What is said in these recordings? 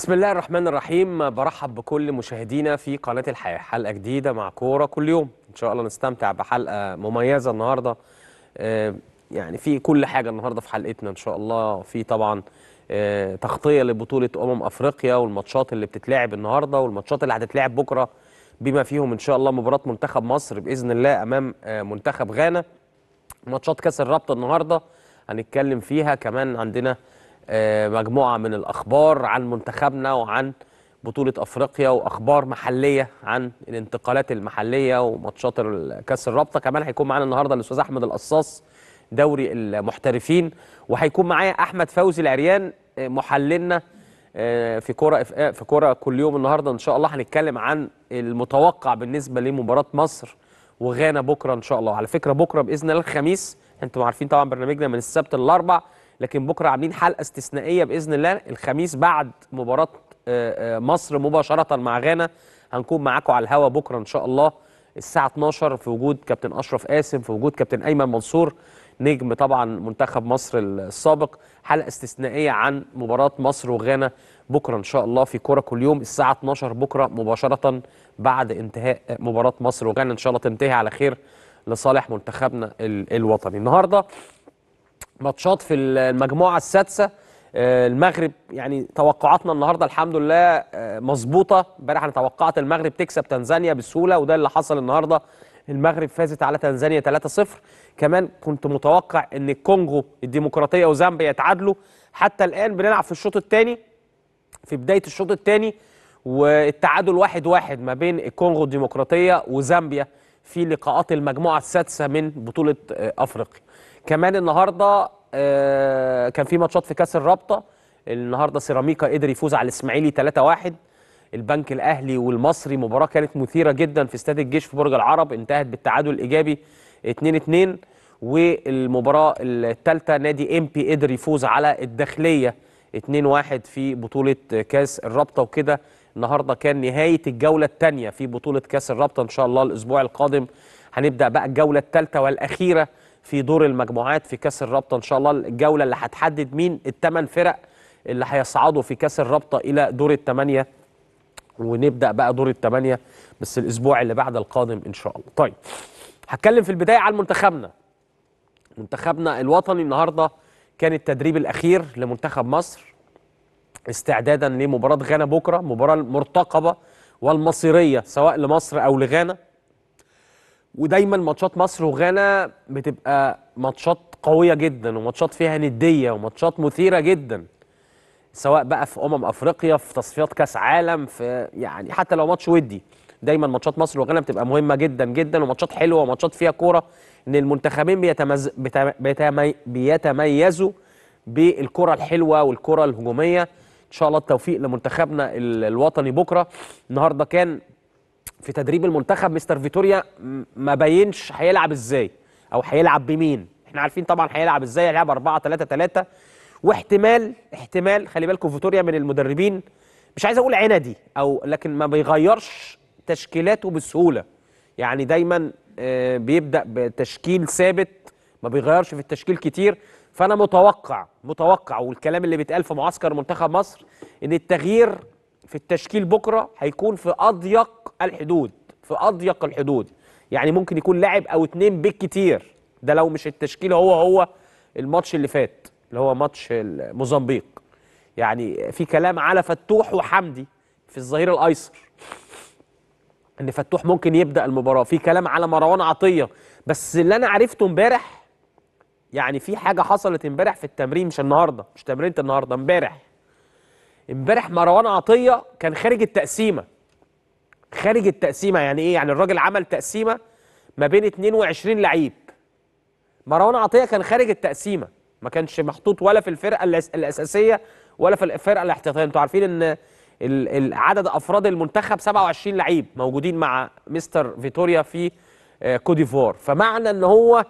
بسم الله الرحمن الرحيم برحب بكل مشاهدينا في قناة الحياة حلقة جديدة مع كورة كل يوم إن شاء الله نستمتع بحلقة مميزة النهاردة آه، يعني في كل حاجة النهاردة في حلقتنا إن شاء الله في طبعا آه، تغطية لبطولة أمم أفريقيا والماتشات اللي بتتلعب النهاردة والماتشات اللي هتتلعب بكرة بما فيهم إن شاء الله مباراة منتخب مصر بإذن الله أمام آه، منتخب غانا ماتشات كأس الرابطة النهاردة هنتكلم فيها كمان عندنا آه، مجموعة من الأخبار عن منتخبنا وعن بطولة أفريقيا وأخبار محلية عن الانتقالات المحلية وماتشات كأس الرابطة كمان هيكون معانا النهاردة الأستاذ أحمد القصاص دوري المحترفين وهيكون معايا أحمد فوزي العريان آه، محللنا آه، في كرة في كرة كل يوم النهاردة إن شاء الله هنتكلم عن المتوقع بالنسبة لمباراة مصر وغانا بكرة إن شاء الله على فكرة بكرة بإذن الله الخميس أنتم عارفين طبعا برنامجنا من السبت للأربع لكن بكره عاملين حلقه استثنائيه باذن الله الخميس بعد مباراه آه، آه، مصر مباشره مع غانا هنكون معاكم على الهوا بكره ان شاء الله الساعه 12 في وجود كابتن اشرف قاسم في وجود كابتن ايمن منصور نجم طبعا منتخب مصر السابق حلقه استثنائيه عن مباراه مصر وغانا بكره ان شاء الله في كوره كل يوم الساعه 12 بكره مباشره بعد انتهاء مباراه مصر وغانا ان شاء الله تنتهي على خير لصالح منتخبنا الوطني النهارده ماتشات في المجموعه السادسه آه، المغرب يعني توقعاتنا النهارده الحمد لله آه، مظبوطه امبارح انا توقعت المغرب تكسب تنزانيا بسهوله وده اللي حصل النهارده المغرب فازت على تنزانيا 3-0 كمان كنت متوقع ان الكونغو الديمقراطيه وزامبيا يتعادلوا حتى الان بنلعب في الشوط الثاني في بدايه الشوط الثاني والتعادل واحد واحد ما بين الكونغو الديمقراطيه وزامبيا في لقاءات المجموعه السادسه من بطوله آه، افريقيا كمان النهارده آه، كان في ماتشات في كاس الرابطه النهارده سيراميكا قدر يفوز على الاسماعيلي 3-1 البنك الاهلي والمصري مباراه كانت مثيره جدا في استاد الجيش في برج العرب انتهت بالتعادل الايجابي 2-2 والمباراه الثالثه نادي امبي قدر يفوز على الداخليه 2-1 في بطوله كاس الرابطه وكده النهارده كان نهايه الجوله الثانيه في بطوله كاس الرابطه ان شاء الله الاسبوع القادم هنبدا بقى الجوله الثالثه والاخيره في دور المجموعات في كاس الرابطه ان شاء الله الجوله اللي هتحدد مين الثمان فرق اللي هيصعدوا في كاس الرابطه الى دور الثمانيه ونبدا بقى دور الثمانيه بس الاسبوع اللي بعد القادم ان شاء الله. طيب هتكلم في البدايه عن منتخبنا. منتخبنا الوطني النهارده كان التدريب الاخير لمنتخب مصر استعدادا لمباراه غانا بكره مباراه مرتقبه والمصيريه سواء لمصر او لغانا ودايما ماتشات مصر وغانا بتبقى ماتشات قويه جدا وماتشات فيها نديه وماتشات مثيره جدا سواء بقى في امم افريقيا في تصفيات كاس عالم في يعني حتى لو ماتش ودي دايما ماتشات مصر وغانا بتبقى مهمه جدا جدا وماتشات حلوه وماتشات فيها كوره ان المنتخبين بيتمز... بتم... بيتميزوا بالكره الحلوه والكره الهجوميه ان شاء الله التوفيق لمنتخبنا الوطني بكره النهارده كان في تدريب المنتخب مستر فيتوريا ما بينش هيلعب ازاي او هيلعب بمين احنا عارفين طبعا هيلعب ازاي هيلعب 4 3 3 واحتمال احتمال خلي بالكم فيتوريا من المدربين مش عايز اقول عنادي او لكن ما بيغيرش تشكيلاته بسهوله يعني دايما آه، بيبدا بتشكيل ثابت ما بيغيرش في التشكيل كتير فانا متوقع متوقع والكلام اللي بيتقال في معسكر منتخب مصر ان التغيير في التشكيل بكره هيكون في اضيق الحدود في اضيق الحدود يعني ممكن يكون لاعب او اتنين بالكتير ده لو مش التشكيل هو هو الماتش اللي فات اللي هو ماتش موزمبيق يعني في كلام على فتوح وحمدي في الظهير الايسر ان فتوح ممكن يبدا المباراه في كلام على مروان عطيه بس اللي انا عرفته امبارح يعني في حاجه حصلت امبارح في التمرين مش النهارده مش تمرينه النهارده امبارح امبارح مروان عطيه كان خارج التقسيمه خارج التقسيمه يعني ايه يعني الراجل عمل تقسيمه ما بين 22 لعيب مروان عطيه كان خارج التقسيمه ما كانش محطوط ولا في الفرقه الاساسيه ولا في الفرقه الاحتياطيه انتوا عارفين ان عدد افراد المنتخب 27 لعيب موجودين مع مستر فيتوريا في آه، كوديفور فمعنى ان هو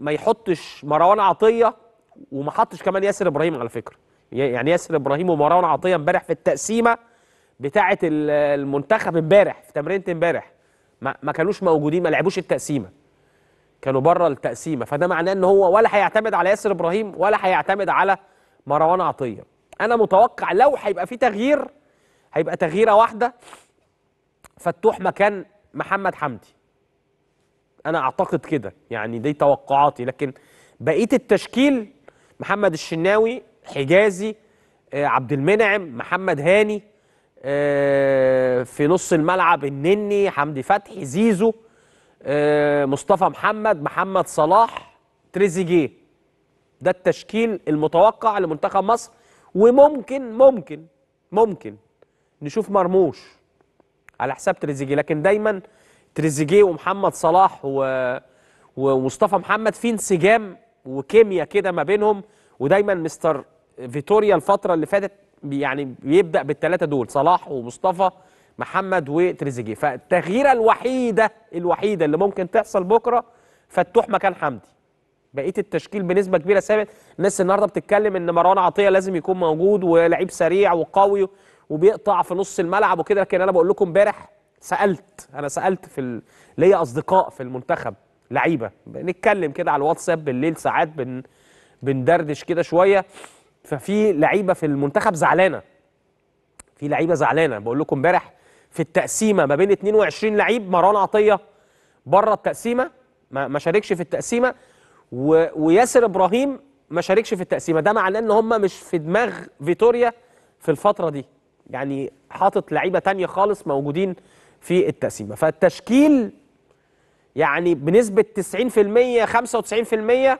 ما يحطش مروان عطيه وما حطش كمان ياسر ابراهيم على فكره يعني ياسر ابراهيم ومروان عطيه امبارح في التقسيمه بتاعه المنتخب امبارح في تمرينه امبارح ما كانوش موجودين ما لعبوش التقسيمه كانوا بره التقسيمه فده معناه ان هو ولا هيعتمد على ياسر ابراهيم ولا هيعتمد على مروان عطيه انا متوقع لو هيبقى في تغيير هيبقى تغييره واحده فتوح مكان محمد حمدي انا اعتقد كده يعني دي توقعاتي لكن بقيه التشكيل محمد الشناوي حجازي آه، عبد المنعم محمد هاني آه، في نص الملعب النني حمدي فتحي زيزو آه، مصطفى محمد محمد صلاح تريزيجيه ده التشكيل المتوقع لمنتخب مصر وممكن ممكن ممكن نشوف مرموش على حساب تريزيجيه لكن دايما تريزيجيه ومحمد صلاح و... ومصطفى محمد في انسجام وكيمياء كده ما بينهم ودايما مستر فيتوريا الفتره اللي فاتت يعني بيبدا بالثلاثه دول صلاح ومصطفى محمد وتريزيجيه فالتغييره الوحيده الوحيده اللي ممكن تحصل بكره فتوح مكان حمدي بقيه التشكيل بنسبه كبيره ثابت الناس النهارده بتتكلم ان مروان عطيه لازم يكون موجود ولعيب سريع وقوي وبيقطع في نص الملعب وكده لكن انا بقول لكم امبارح سالت انا سالت في ال... ليا اصدقاء في المنتخب لعيبه بنتكلم كده على الواتساب بالليل ساعات بن بندردش كده شويه ففي لعيبه في المنتخب زعلانه في لعيبه زعلانه بقول لكم امبارح في التقسيمه ما بين 22 لعيب مروان عطيه بره التقسيمه ما, شاركش في التقسيمه و... وياسر ابراهيم ما شاركش في التقسيمه ده معناه ان هم مش في دماغ فيتوريا في الفتره دي يعني حاطط لعيبه تانية خالص موجودين في التقسيمه فالتشكيل يعني بنسبه 90% 95%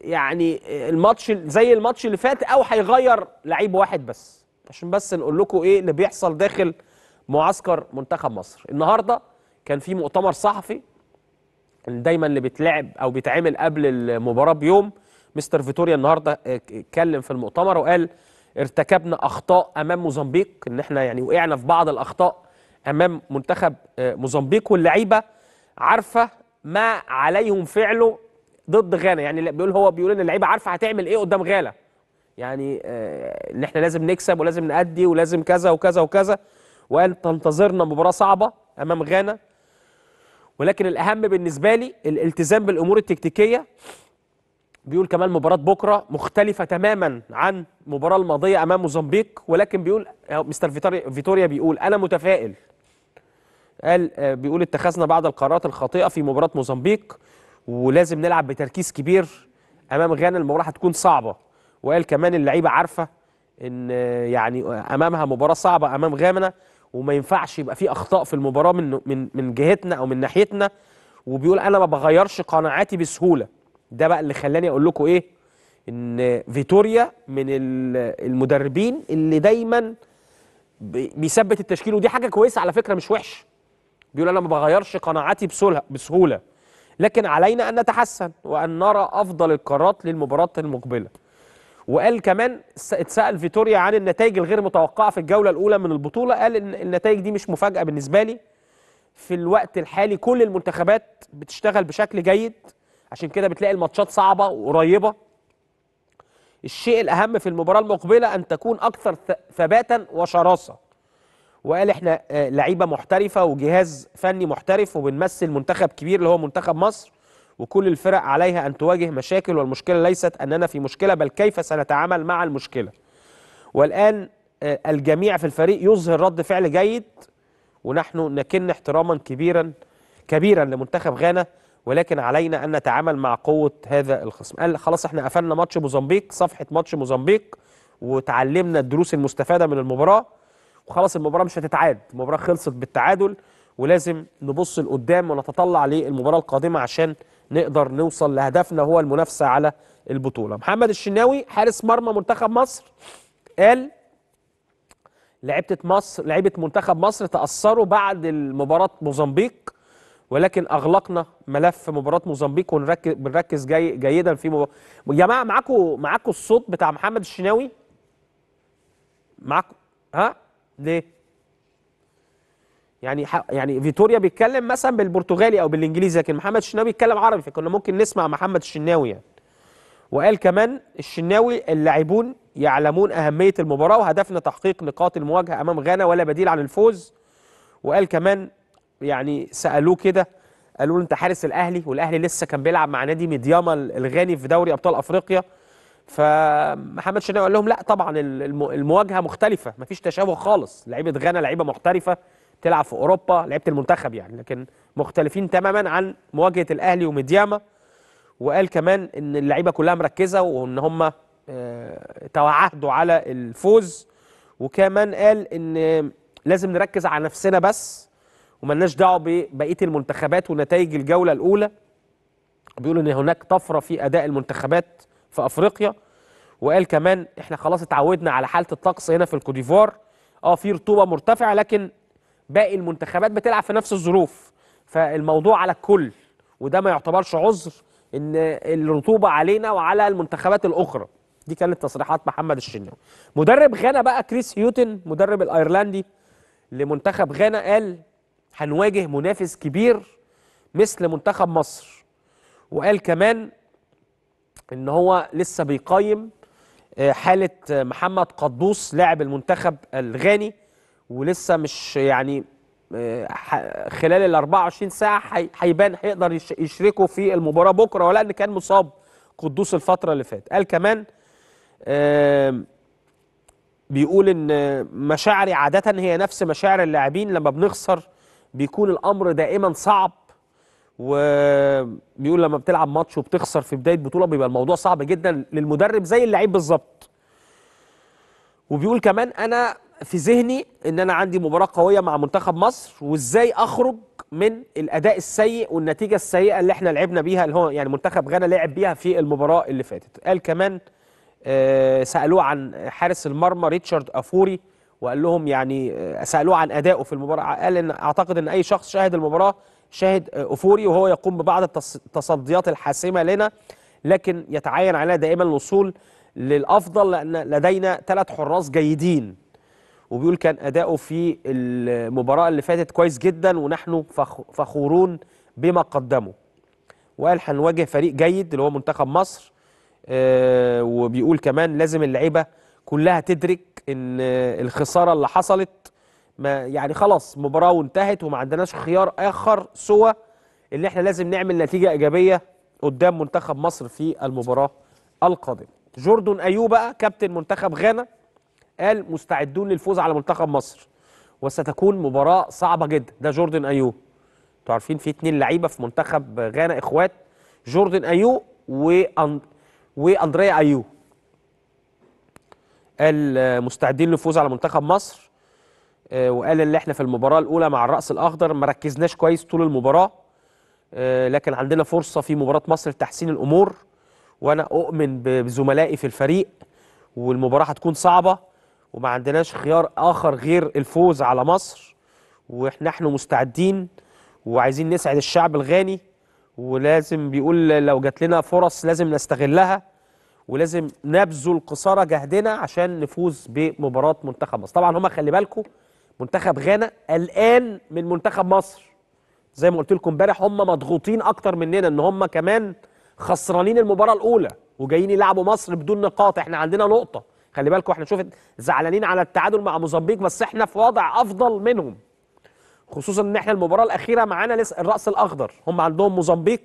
يعني الماتش زي الماتش اللي فات او هيغير لعيب واحد بس عشان بس نقول لكم ايه اللي بيحصل داخل معسكر منتخب مصر النهارده كان في مؤتمر صحفي دايما اللي بيتلعب او بيتعمل قبل المباراه بيوم مستر فيتوريا النهارده اتكلم في المؤتمر وقال ارتكبنا اخطاء امام موزمبيق ان احنا يعني وقعنا في بعض الاخطاء امام منتخب آه، موزمبيق واللعيبه عارفه ما عليهم فعله ضد غانا يعني بيقول هو بيقول ان اللعيبه عارفه هتعمل ايه قدام غانا يعني آه، ان احنا لازم نكسب ولازم نأدي ولازم كذا وكذا وكذا وقال تنتظرنا مباراه صعبه امام غانا ولكن الاهم بالنسبه لي الالتزام بالامور التكتيكيه بيقول كمان مباراة بكرة مختلفة تماما عن المباراة الماضية أمام موزمبيق ولكن بيقول آه، مستر فيتوريا بيقول أنا متفائل قال آه، بيقول اتخذنا بعض القرارات الخاطئة في مباراة موزمبيق ولازم نلعب بتركيز كبير امام غانا المباراه هتكون صعبه وقال كمان اللعيبه عارفه ان يعني امامها مباراه صعبه امام غانا وما ينفعش يبقى في اخطاء في المباراه من من من جهتنا او من ناحيتنا وبيقول انا ما بغيرش قناعاتي بسهوله ده بقى اللي خلاني اقول لكم ايه ان فيتوريا من المدربين اللي دايما بيثبت التشكيل ودي حاجه كويسه على فكره مش وحش بيقول انا ما بغيرش قناعاتي بسهوله بسهوله لكن علينا أن نتحسن وأن نرى أفضل القرارات للمباراة المقبلة وقال كمان اتسأل فيتوريا عن النتائج الغير متوقعة في الجولة الأولى من البطولة قال إن النتائج دي مش مفاجأة بالنسبة لي في الوقت الحالي كل المنتخبات بتشتغل بشكل جيد عشان كده بتلاقي الماتشات صعبة وقريبة الشيء الأهم في المباراة المقبلة أن تكون أكثر ثباتا وشراسة وقال احنا آه، لعيبه محترفه وجهاز فني محترف وبنمثل منتخب كبير اللي هو منتخب مصر وكل الفرق عليها ان تواجه مشاكل والمشكله ليست اننا في مشكله بل كيف سنتعامل مع المشكله. والان آه، الجميع في الفريق يظهر رد فعل جيد ونحن نكن احتراما كبيرا كبيرا لمنتخب غانا ولكن علينا ان نتعامل مع قوه هذا الخصم. قال خلاص احنا قفلنا ماتش موزمبيق صفحه ماتش موزمبيق وتعلمنا الدروس المستفاده من المباراه وخلاص المباراه مش هتتعاد المباراه خلصت بالتعادل ولازم نبص لقدام ونتطلع للمباراه القادمه عشان نقدر نوصل لهدفنا هو المنافسه على البطوله محمد الشناوي حارس مرمى منتخب مصر قال لعيبه مصر لعيبه منتخب مصر تاثروا بعد مباراه موزمبيق ولكن اغلقنا ملف مباراه موزمبيق ونركز بنركز جاي جيدا في مباراه يا جماعه معاكم معاكم الصوت بتاع محمد الشناوي معاكم ها ليه؟ يعني ح... يعني فيتوريا بيتكلم مثلا بالبرتغالي او بالانجليزي لكن محمد الشناوي بيتكلم عربي فكنا ممكن نسمع محمد الشناوي يعني. وقال كمان الشناوي اللاعبون يعلمون اهميه المباراه وهدفنا تحقيق نقاط المواجهه امام غانا ولا بديل عن الفوز. وقال كمان يعني سالوه كده قالوا له انت حارس الاهلي والاهلي لسه كان بيلعب مع نادي ميدياما الغاني في دوري ابطال افريقيا فمحمد شناوي قال لهم لا طبعا المواجهه مختلفه مفيش تشابه خالص لعيبه غانا لعيبه محترفه تلعب في اوروبا لعيبه المنتخب يعني لكن مختلفين تماما عن مواجهه الاهلي ومدياما وقال كمان ان اللعيبه كلها مركزه وان هم آه، توعهدوا على الفوز وكمان قال ان لازم نركز على نفسنا بس وملناش دعوه ببقيه المنتخبات ونتائج الجوله الاولى بيقول ان هناك طفره في اداء المنتخبات في افريقيا وقال كمان احنا خلاص اتعودنا على حاله الطقس هنا في الكوديفوار اه في رطوبه مرتفعه لكن باقي المنتخبات بتلعب في نفس الظروف فالموضوع على الكل وده ما يعتبرش عذر ان الرطوبه علينا وعلى المنتخبات الاخرى دي كانت تصريحات محمد الشناوي مدرب غانا بقى كريس هيوتن مدرب الايرلندي لمنتخب غانا قال هنواجه منافس كبير مثل منتخب مصر وقال كمان ان هو لسه بيقيم آه، حاله آه، محمد قدوس لاعب المنتخب الغاني ولسه مش يعني آه، خلال ال 24 ساعه هيبان هيقدر يشركه في المباراه بكره ولا ان كان مصاب قدوس الفتره اللي فاتت قال كمان بيقول ان مشاعري عاده هي نفس مشاعر اللاعبين لما بنخسر بيكون الامر دائما صعب وبيقول لما بتلعب ماتش وبتخسر في بدايه بطوله بيبقى الموضوع صعب جدا للمدرب زي اللعيب بالظبط وبيقول كمان انا في ذهني ان انا عندي مباراه قويه مع منتخب مصر وازاي اخرج من الاداء السيء والنتيجه السيئه اللي احنا لعبنا بيها اللي هو يعني منتخب غانا لعب بيها في المباراه اللي فاتت قال كمان آه، سالوه عن حارس المرمى ريتشارد افوري وقال لهم يعني آه، سالوه عن ادائه في المباراه قال ان اعتقد ان اي شخص شاهد المباراه شاهد أفوري وهو يقوم ببعض التصديات الحاسمة لنا لكن يتعين علينا دائما الوصول للأفضل لأن لدينا ثلاث حراس جيدين وبيقول كان أداؤه في المباراة اللي فاتت كويس جدا ونحن فخورون بما قدمه وقال هنواجه فريق جيد اللي هو منتخب مصر آه وبيقول كمان لازم اللعيبة كلها تدرك ان الخسارة اللي حصلت ما يعني خلاص مباراه وانتهت وما عندناش خيار اخر سوى ان احنا لازم نعمل نتيجه ايجابيه قدام منتخب مصر في المباراه القادمه جوردون ايو بقى كابتن منتخب غانا قال مستعدون للفوز على منتخب مصر وستكون مباراه صعبه جدا ده جوردن ايو انتوا عارفين في اتنين لعيبه في منتخب غانا اخوات جوردن ايو وأند... واندريا ايو قال مستعدين للفوز على منتخب مصر آه، وقال ان احنا في المباراه الاولى مع الراس الاخضر ما ركزناش كويس طول المباراه آه، لكن عندنا فرصه في مباراه مصر لتحسين الامور وانا اؤمن بزملائي في الفريق والمباراه هتكون صعبه وما عندناش خيار اخر غير الفوز على مصر واحنا احنا مستعدين وعايزين نسعد الشعب الغاني ولازم بيقول لو جات لنا فرص لازم نستغلها ولازم نبذل قصارى جهدنا عشان نفوز بمباراه منتخب مصر طبعا هما خلي بالكم منتخب غانا قلقان من منتخب مصر زي ما قلت لكم امبارح هم مضغوطين اكتر مننا ان هم كمان خسرانين المباراه الاولى وجايين يلعبوا مصر بدون نقاط احنا عندنا نقطه خلي بالكم احنا شوف زعلانين على التعادل مع موزمبيق بس احنا في وضع افضل منهم خصوصا ان احنا المباراه الاخيره معانا لسه الراس الاخضر هم عندهم موزمبيق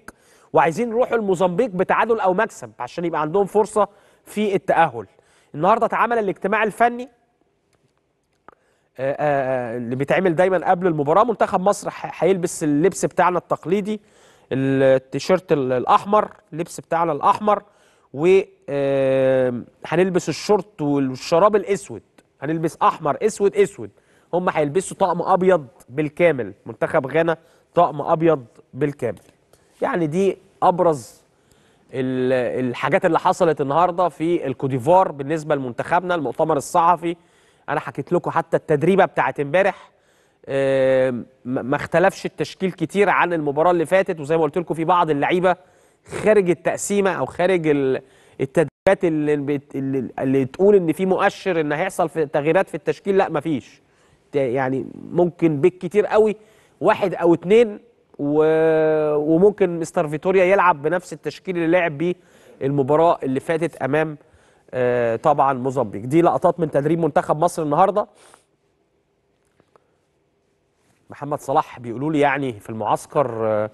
وعايزين يروحوا الموزمبيق بتعادل او مكسب عشان يبقى عندهم فرصه في التاهل النهارده اتعمل الاجتماع الفني آه، آه، اللي بيتعمل دايما قبل المباراه منتخب مصر هيلبس اللبس بتاعنا التقليدي التيشيرت الاحمر اللبس بتاعنا الاحمر و هنلبس الشورت والشراب الاسود هنلبس احمر اسود اسود هم هيلبسوا طقم ابيض بالكامل منتخب غانا طقم ابيض بالكامل يعني دي ابرز الحاجات اللي حصلت النهارده في الكوديفار بالنسبه لمنتخبنا المؤتمر الصحفي انا حكيت لكم حتى التدريبه بتاعت امبارح آه، ما اختلفش التشكيل كتير عن المباراه اللي فاتت وزي ما قلت لكم في بعض اللعيبه خارج التقسيمه او خارج التدريبات اللي, اللي تقول ان في مؤشر ان هيحصل في تغييرات في التشكيل لا مفيش يعني ممكن بيك كتير قوي واحد او اتنين و... وممكن مستر فيتوريا يلعب بنفس التشكيل اللي لعب بيه المباراه اللي فاتت امام آه، طبعا موزمبيق دي لقطات من تدريب منتخب مصر النهارده محمد صلاح بيقولوا لي يعني في المعسكر آه،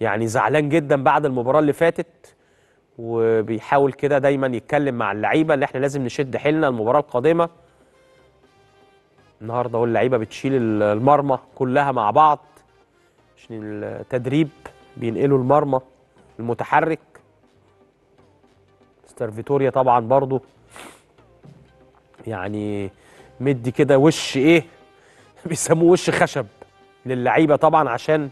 يعني زعلان جدا بعد المباراه اللي فاتت وبيحاول كده دايما يتكلم مع اللعيبه اللي احنا لازم نشد حيلنا المباراه القادمه النهارده اهو اللعيبه بتشيل المرمى كلها مع بعض عشان التدريب بينقلوا المرمى المتحرك مستر فيتوريا طبعا برضو يعني مدي كده وش ايه بيسموه وش خشب للعيبه طبعا عشان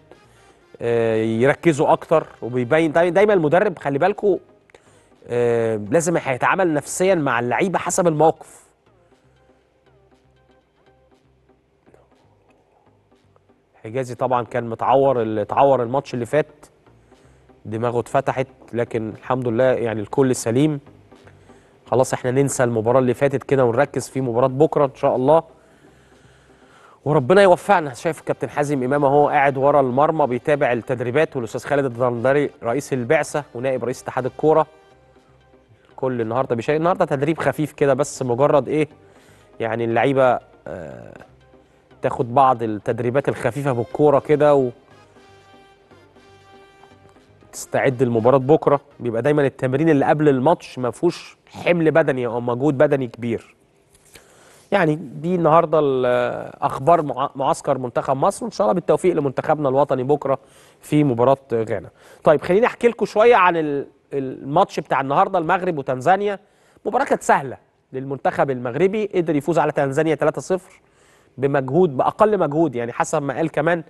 آه، يركزوا اكتر وبيبين دايما المدرب خلي بالكم آه، لازم هيتعامل نفسيا مع اللعيبه حسب الموقف حجازي طبعا كان متعور اتعور الماتش اللي فات دماغه اتفتحت لكن الحمد لله يعني الكل سليم خلاص احنا ننسى المباراة اللي فاتت كده ونركز في مباراة بكرة ان شاء الله وربنا يوفقنا شايف كابتن حازم امام اهو قاعد ورا المرمى بيتابع التدريبات والاستاذ خالد الدندري رئيس البعثه ونائب رئيس اتحاد الكوره كل النهارده بيشارك النهارده تدريب خفيف كده بس مجرد ايه يعني اللعيبه آه تاخد بعض التدريبات الخفيفه بالكوره كده و... تستعد لمباراه بكره بيبقى دايما التمرين اللي قبل الماتش ما فيهوش حمل بدني او مجهود بدني كبير يعني دي النهارده اخبار معسكر منتخب مصر وان شاء الله بالتوفيق لمنتخبنا الوطني بكره في مباراه غانا طيب خليني احكي لكم شويه عن الماتش بتاع النهارده المغرب وتنزانيا مباراه كانت سهله للمنتخب المغربي قدر يفوز على تنزانيا 3-0 بمجهود باقل مجهود يعني حسب ما قال كمان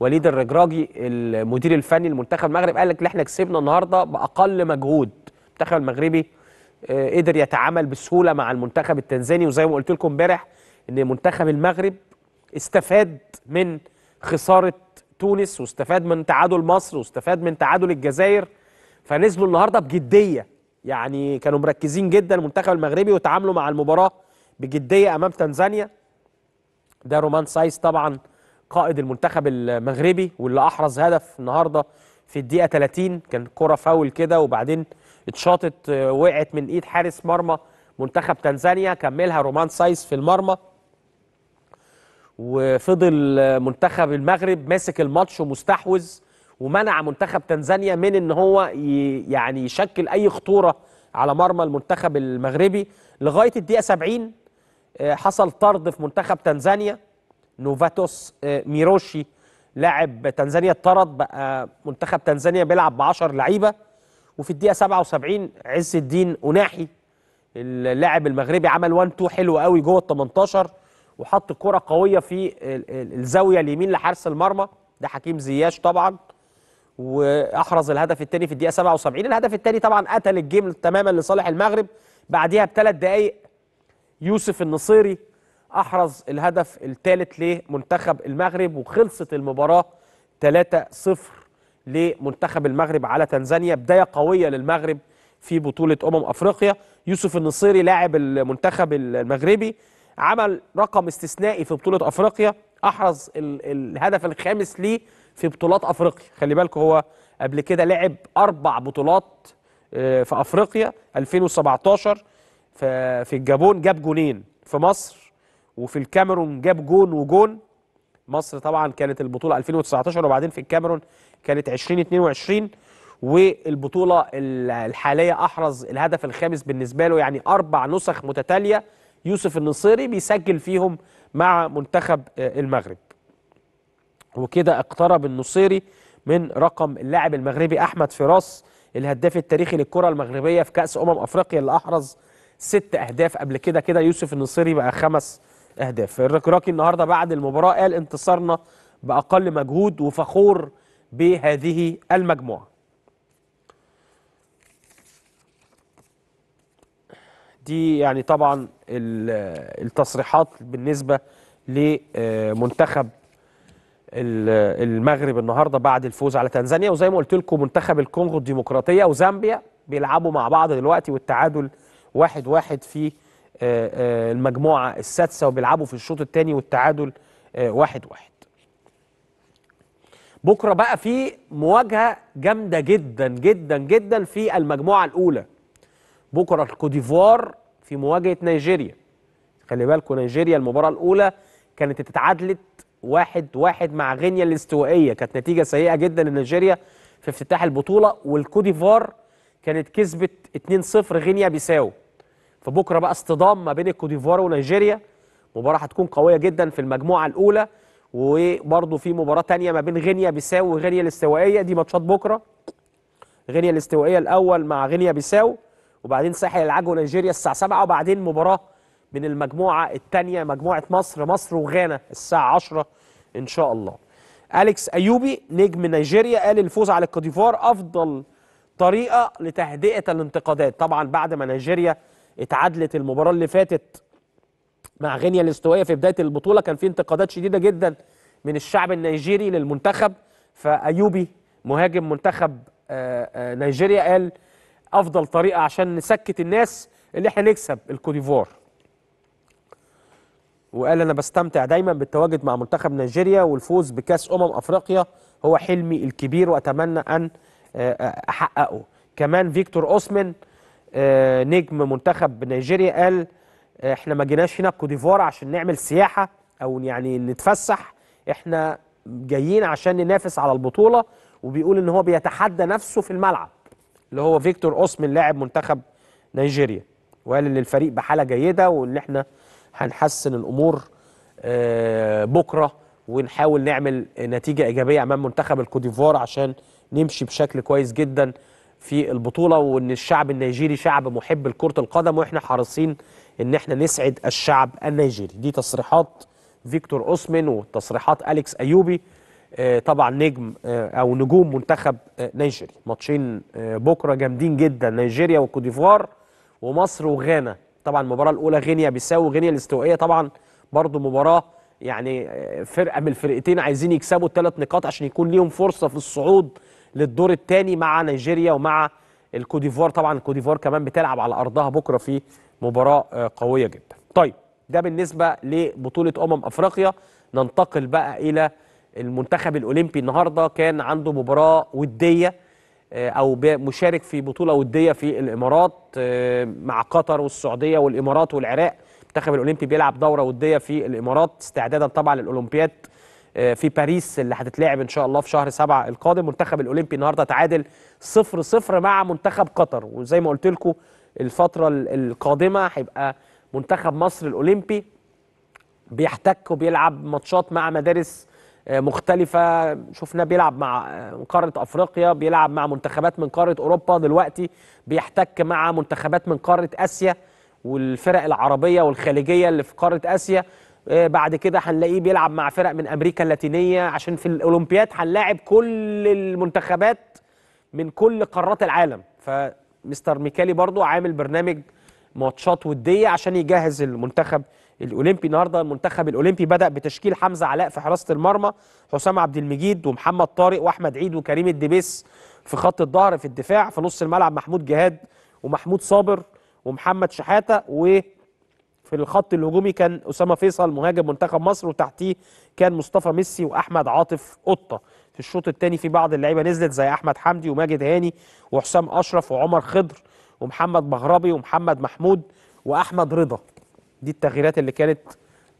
وليد الرجراجي المدير الفني لمنتخب المغرب قال لك احنا كسبنا النهارده باقل مجهود المنتخب المغربي آه، قدر يتعامل بسهوله مع المنتخب التنزاني وزي ما قلت لكم امبارح ان منتخب المغرب استفاد من خساره تونس واستفاد من تعادل مصر واستفاد من تعادل الجزائر فنزلوا النهارده بجديه يعني كانوا مركزين جدا المنتخب المغربي وتعاملوا مع المباراه بجديه امام تنزانيا ده رومان سايس طبعا قائد المنتخب المغربي واللي احرز هدف النهارده في الدقيقه 30 كان كره فاول كده وبعدين اتشاطت آه، وقعت من ايد حارس مرمى منتخب تنزانيا كملها رومان سايس في المرمى وفضل آه، منتخب المغرب ماسك الماتش ومستحوذ ومنع منتخب تنزانيا من ان هو يعني يشكل اي خطوره على مرمى المنتخب المغربي لغايه الدقيقه 70 آه، حصل طرد في منتخب تنزانيا نوفاتوس آه، ميروشي لاعب تنزانيا اتطرد بقى منتخب تنزانيا بيلعب ب 10 لعيبه وفي الدقيقه 77 عز الدين اناحي اللاعب المغربي عمل 1 2 حلو قوي جوه ال 18 وحط كره قويه في الزاويه اليمين لحارس المرمى ده حكيم زياش طبعا واحرز الهدف الثاني في الدقيقه 77 الهدف الثاني طبعا قتل الجيم تماما لصالح المغرب بعديها بثلاث دقائق يوسف النصيري احرز الهدف الثالث لمنتخب المغرب وخلصت المباراه 3-0 لمنتخب المغرب على تنزانيا بدايه قويه للمغرب في بطوله امم افريقيا يوسف النصيري لاعب المنتخب المغربي عمل رقم استثنائي في بطوله افريقيا احرز الهدف الخامس ليه في بطولات افريقيا خلي بالكم هو قبل كده لعب اربع بطولات آه، في افريقيا 2017 في الجابون جاب جونين في مصر وفي الكاميرون جاب جون وجون مصر طبعا كانت البطولة 2019 وبعدين في الكاميرون كانت 2022 والبطولة الحالية أحرز الهدف الخامس بالنسبة له يعني أربع نسخ متتالية يوسف النصيري بيسجل فيهم مع منتخب آه، المغرب وكده اقترب النصيري من رقم اللاعب المغربي أحمد فراس الهداف التاريخي للكرة المغربية في كأس أمم أفريقيا اللي أحرز ست أهداف قبل كده كده يوسف النصيري بقى خمس اهداف الركراكي النهارده بعد المباراه قال انتصارنا باقل مجهود وفخور بهذه المجموعه دي يعني طبعا التصريحات بالنسبه لمنتخب المغرب النهارده بعد الفوز على تنزانيا وزي ما قلت لكم منتخب الكونغو الديمقراطيه وزامبيا بيلعبوا مع بعض دلوقتي والتعادل واحد واحد في آه، آه، المجموعة السادسة وبيلعبوا في الشوط الثاني والتعادل آه، واحد واحد بكرة بقى في مواجهة جامدة جدا جدا جدا في المجموعة الأولى بكرة الكوديفوار في مواجهة نيجيريا خلي بالكم نيجيريا المباراة الأولى كانت اتعادلت واحد واحد مع غينيا الاستوائية كانت نتيجة سيئة جدا لنيجيريا في افتتاح البطولة والكوديفوار كانت كسبت 2-0 غينيا بيساو فبكره بقى اصطدام ما بين ديفوار ونيجيريا مباراه هتكون قويه جدا في المجموعه الاولى وبرضه في مباراه ثانيه ما بين غينيا بيساو وغينيا الاستوائيه دي ماتشات بكره غينيا الاستوائيه الاول مع غينيا بيساو وبعدين ساحل العاج ونيجيريا الساعه 7 وبعدين مباراه من المجموعه الثانيه مجموعه مصر مصر وغانا الساعه 10 ان شاء الله اليكس ايوبي نجم نيجيريا قال الفوز على ديفوار افضل طريقه لتهدئه الانتقادات طبعا بعد ما نيجيريا اتعادلت المباراه اللي فاتت مع غينيا الاستوائيه في بدايه البطوله كان في انتقادات شديده جدا من الشعب النيجيري للمنتخب فايوبي مهاجم منتخب آه، آه، نيجيريا قال افضل طريقه عشان نسكت الناس اللي احنا نكسب الكوديفوار وقال انا بستمتع دايما بالتواجد مع منتخب نيجيريا والفوز بكاس امم افريقيا هو حلمي الكبير واتمنى ان آه، احققه كمان فيكتور اوسمن آه، نجم منتخب نيجيريا قال آه، احنا ما جيناش هنا كوديفوار عشان نعمل سياحه او يعني نتفسح احنا جايين عشان ننافس على البطوله وبيقول ان هو بيتحدى نفسه في الملعب اللي هو فيكتور اوسمن لاعب منتخب نيجيريا وقال ان الفريق بحاله جيده وان احنا هنحسن الامور آه، بكره ونحاول نعمل نتيجه ايجابيه امام منتخب الكوديفوار عشان نمشي بشكل كويس جدا في البطولة وأن الشعب النيجيري شعب محب لكرة القدم وإحنا حريصين أن احنا نسعد الشعب النيجيري دي تصريحات فيكتور أوسمن وتصريحات أليكس أيوبي آه، طبعا نجم آه، أو نجوم منتخب آه، نيجيري ماتشين بكرة جامدين جدا نيجيريا وكوديفوار ومصر وغانا طبعا المباراة الأولى غينيا بيساو غينيا الاستوائية طبعا برضو مباراة يعني فرقة من الفرقتين عايزين يكسبوا الثلاث نقاط عشان يكون ليهم فرصة في الصعود للدور الثاني مع نيجيريا ومع الكوديفور طبعا الكوديفور كمان بتلعب على ارضها بكره في مباراه آه، قويه جدا طيب ده بالنسبه لبطوله امم افريقيا ننتقل بقى الى المنتخب الاولمبي النهارده كان عنده مباراه وديه آه، او مشارك في بطوله وديه في الامارات آه، مع قطر والسعوديه والامارات والعراق المنتخب الاولمبي بيلعب دوره وديه في الامارات استعدادا طبعا للاولمبياد آه، في باريس اللي هتتلعب ان شاء الله في شهر سبعة القادم منتخب الاولمبي النهارده تعادل صفر صفر مع منتخب قطر وزي ما قلت لكم الفتره القادمه هيبقى منتخب مصر الاولمبي بيحتك وبيلعب ماتشات مع مدارس آه، مختلفة شفناه بيلعب مع آه، قارة أفريقيا بيلعب مع منتخبات من قارة أوروبا دلوقتي بيحتك مع منتخبات من قارة آسيا والفرق العربية والخليجية اللي في قارة آسيا آه، بعد كده هنلاقيه بيلعب مع فرق من امريكا اللاتينيه عشان في الاولمبياد هنلاعب كل المنتخبات من كل قارات العالم فمستر ميكالي برضو عامل برنامج ماتشات وديه عشان يجهز المنتخب الاولمبي النهارده المنتخب الاولمبي بدا بتشكيل حمزه علاء في حراسه المرمى حسام عبد المجيد ومحمد طارق واحمد عيد وكريم الدبيس في خط الظهر في الدفاع في نص الملعب محمود جهاد ومحمود صابر ومحمد شحاته و في الخط الهجومي كان اسامه فيصل مهاجم منتخب مصر وتحتيه كان مصطفى ميسي واحمد عاطف قطه في الشوط الثاني في بعض اللعيبه نزلت زي احمد حمدي وماجد هاني وحسام اشرف وعمر خضر ومحمد مهربي ومحمد محمود واحمد رضا دي التغييرات اللي كانت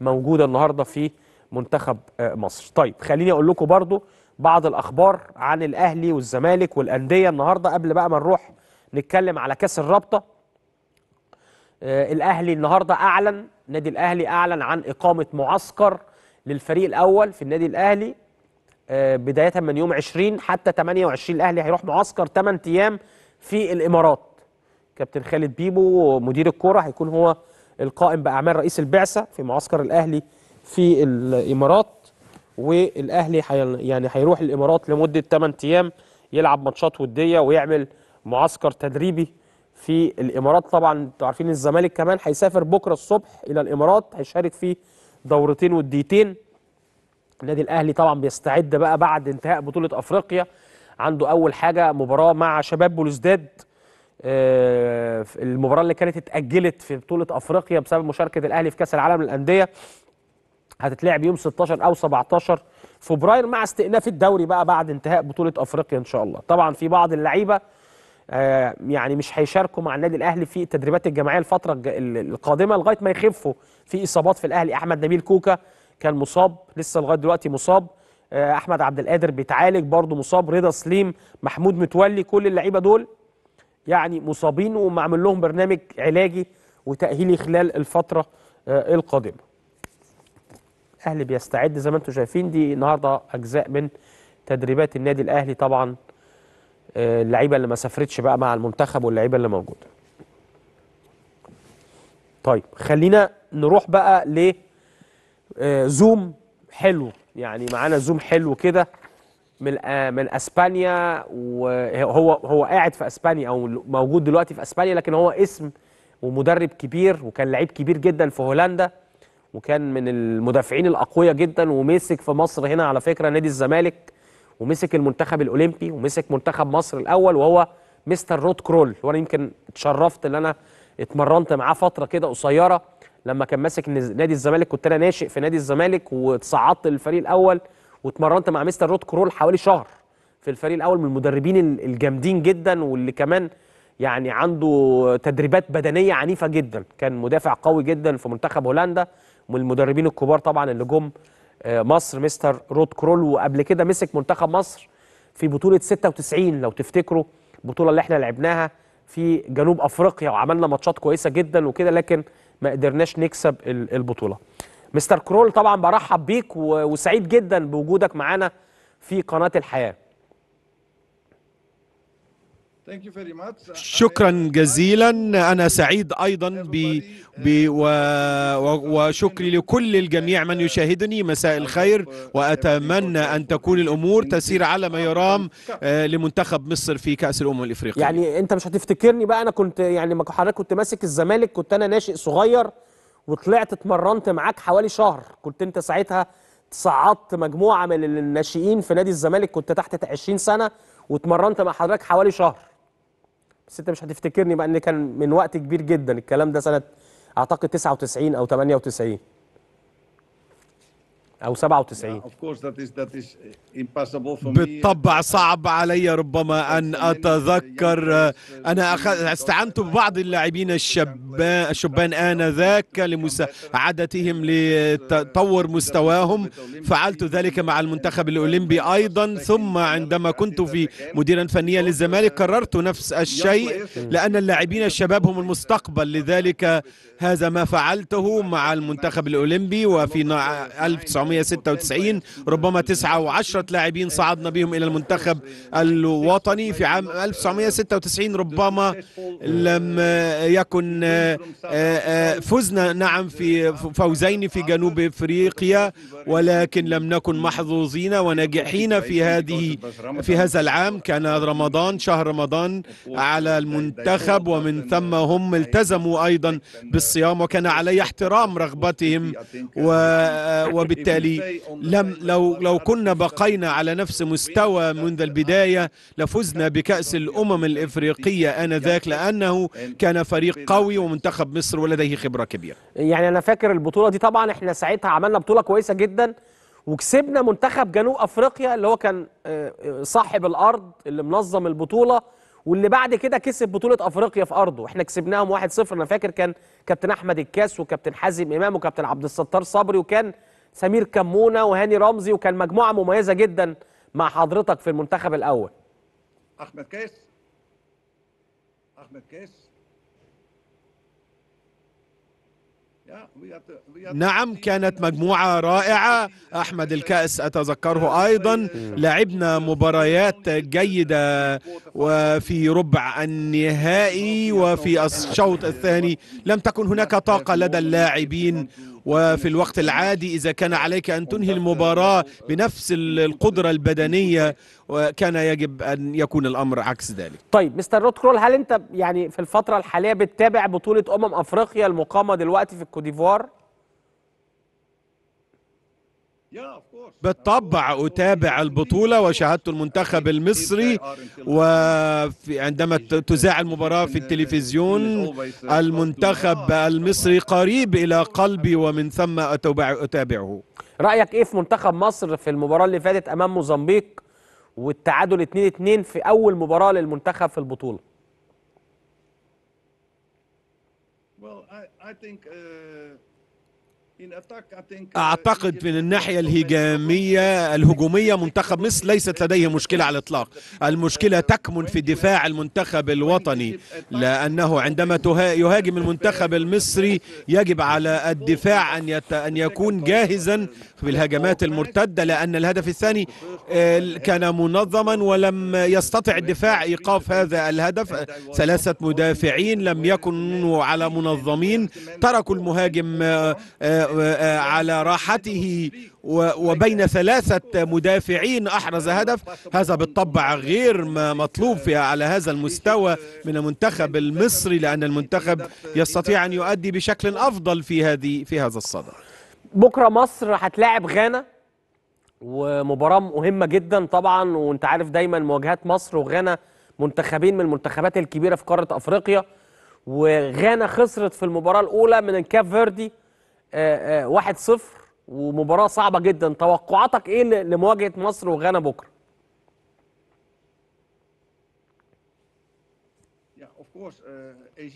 موجوده النهارده في منتخب آه، مصر طيب خليني اقول لكم برضو بعض الاخبار عن الاهلي والزمالك والانديه النهارده قبل بقى ما نروح نتكلم على كاس الرابطه آه، الاهلي النهارده اعلن النادي الاهلي اعلن عن اقامه معسكر للفريق الاول في النادي الاهلي آه، بدايه من يوم 20 حتى 28 الاهلي هيروح معسكر 8 ايام في الامارات كابتن خالد بيبو مدير الكوره هيكون هو القائم باعمال رئيس البعثه في معسكر الاهلي في الامارات والاهلي حي... يعني هيروح الامارات لمده 8 ايام يلعب ماتشات وديه ويعمل معسكر تدريبي في الامارات طبعا انتوا عارفين الزمالك كمان هيسافر بكره الصبح الى الامارات هيشارك في دورتين وديتين النادي الاهلي طبعا بيستعد بقى بعد انتهاء بطوله افريقيا عنده اول حاجه مباراه مع شباب بلوزداد آه، المباراه اللي كانت اتاجلت في بطوله افريقيا بسبب مشاركه الاهلي في كاس العالم للانديه هتتلعب يوم 16 او 17 فبراير مع استئناف الدوري بقى بعد انتهاء بطوله افريقيا ان شاء الله طبعا في بعض اللعيبه آه، يعني مش هيشاركوا مع النادي الاهلي في التدريبات الجماعيه الفتره القادمه لغايه ما يخفوا في اصابات في الاهلي احمد نبيل كوكا كان مصاب لسه لغايه دلوقتي مصاب آه، احمد عبد القادر بيتعالج برضه مصاب رضا سليم محمود متولي كل اللعيبه دول يعني مصابين ومعمل لهم برنامج علاجي وتاهيلي خلال الفتره آه، القادمه الاهلي بيستعد زي ما انتم شايفين دي النهارده اجزاء من تدريبات النادي الاهلي طبعا اللعيبه اللي ما سافرتش بقى مع المنتخب واللعيبه اللي موجوده طيب خلينا نروح بقى ل آه، زوم حلو يعني معانا زوم حلو كده من آه، من اسبانيا وهو هو قاعد في اسبانيا او موجود دلوقتي في اسبانيا لكن هو اسم ومدرب كبير وكان لعيب كبير جدا في هولندا وكان من المدافعين الاقوياء جدا ومسك في مصر هنا على فكره نادي الزمالك ومسك المنتخب الاولمبي ومسك منتخب مصر الاول وهو مستر رود كرول وانا يمكن اتشرفت ان انا اتمرنت معاه فتره كده قصيره لما كان ماسك نادي الزمالك كنت انا ناشئ في نادي الزمالك واتصعدت للفريق الاول واتمرنت مع مستر رود كرول حوالي شهر في الفريق الاول من المدربين الجامدين جدا واللي كمان يعني عنده تدريبات بدنيه عنيفه جدا كان مدافع قوي جدا في منتخب هولندا من المدربين الكبار طبعا اللي جم آه، مصر مستر رود كرول وقبل كده مسك منتخب مصر في بطوله 96 لو تفتكروا البطوله اللي احنا لعبناها في جنوب افريقيا وعملنا ماتشات كويسه جدا وكده لكن ما قدرناش نكسب البطوله. مستر كرول طبعا برحب بيك وسعيد جدا بوجودك معانا في قناه الحياه. Uh, شكرا جزيلا أنا سعيد أيضا ب... ب... و... وشكري لكل الجميع من يشاهدني مساء الخير وأتمنى أن تكون الأمور تسير على ما يرام آه، لمنتخب مصر في كأس الأمم الإفريقية يعني أنت مش هتفتكرني بقى أنا كنت يعني لما حضرتك كنت ماسك الزمالك كنت أنا ناشئ صغير وطلعت اتمرنت معاك حوالي شهر كنت أنت ساعتها صعدت مجموعة من الناشئين في نادي الزمالك كنت تحت 20 سنة واتمرنت مع حضرتك حوالي شهر بس انت مش هتفتكرني بقى ان كان من وقت كبير جدا الكلام ده سنه اعتقد 99 او 98 او 97 بالطبع صعب علي ربما ان اتذكر uh, انا استعنت ببعض اللاعبين الشبان الشبان انذاك لمساعدتهم لتطور مستواهم فعلت ذلك مع المنتخب الاولمبي ايضا ثم عندما كنت في مديرا فنيا للزمالك قررت نفس الشيء لان اللاعبين الشباب هم المستقبل لذلك هذا ما فعلته مع المنتخب الاولمبي وفي 1900 1996 ربما تسعة وعشرة لاعبين صعدنا بهم إلى المنتخب الوطني في عام 1996 ربما لم يكن آه، آه، فزنا نعم في فوزين في جنوب افريقيا ولكن لم نكن محظوظين وناجحين في هذه في هذا العام كان رمضان شهر رمضان على المنتخب ومن ثم هم التزموا ايضا بالصيام وكان علي احترام رغبتهم وبالتالي وبالتالي لم لو لو كنا بقينا على نفس مستوى منذ البداية لفزنا بكأس الأمم الإفريقية آنذاك لأنه كان فريق قوي ومنتخب مصر ولديه خبرة كبيرة يعني أنا فاكر البطولة دي طبعا إحنا ساعتها عملنا بطولة كويسة جدا وكسبنا منتخب جنوب أفريقيا اللي هو كان آه، آه، صاحب الأرض اللي منظم البطولة واللي بعد كده كسب بطوله افريقيا في ارضه احنا كسبناهم 1-0 انا فاكر كان كابتن احمد الكاس وكابتن حازم امام وكابتن عبد الستار صبري وكان سمير كمونه وهاني رمزي وكان مجموعه مميزه جدا مع حضرتك في المنتخب الاول احمد كاس احمد كاس نعم كانت مجموعة رائعة أحمد الكأس أتذكره أيضا لعبنا مباريات جيدة وفي ربع النهائي وفي الشوط الثاني لم تكن هناك طاقة لدى اللاعبين وفي الوقت العادي إذا كان عليك أن تنهي المباراة بنفس القدرة البدنية كان يجب أن يكون الأمر عكس ذلك طيب مستر روت كرول هل أنت يعني في الفترة الحالية بتتابع بطولة أمم أفريقيا المقامة دلوقتي في الكوديفوار؟ بالطبع أتابع البطولة وشاهدت المنتخب المصري وعندما تذاع المباراة في التلفزيون المنتخب المصري قريب إلى قلبي ومن ثم أتابعه رأيك إيه في منتخب مصر في المباراة اللي فاتت أمام موزمبيق والتعادل 2-2 في أول مباراة للمنتخب في البطولة well, I, I think, uh... آه، أعتقد من الناحية الهجامية الهجومية منتخب مصر ليست لديه مشكلة على الإطلاق المشكلة تكمن في دفاع المنتخب الوطني لأنه عندما يهاجم المنتخب المصري يجب على الدفاع أن, يت... أن يكون جاهزا بالهجمات المرتدة لأن الهدف الثاني آه، كان منظما ولم يستطع الدفاع إيقاف هذا الهدف ثلاثة مدافعين لم يكونوا على منظمين تركوا المهاجم آه، على راحته وبين ثلاثة مدافعين أحرز هدف هذا بالطبع غير ما مطلوب فيها على هذا المستوى من المنتخب المصري لأن المنتخب يستطيع أن يؤدي بشكل أفضل في هذه في هذا الصدر بكرة مصر هتلاعب غانا ومباراة مهمة جدا طبعا وانت عارف دايما مواجهات مصر وغانا منتخبين من المنتخبات الكبيرة في قارة أفريقيا وغانا خسرت في المباراة الأولى من الكاف فيردي 1-0 آه، آه، ومباراه صعبه جدا توقعاتك ايه لمواجهه مصر وغانا بكره Euh,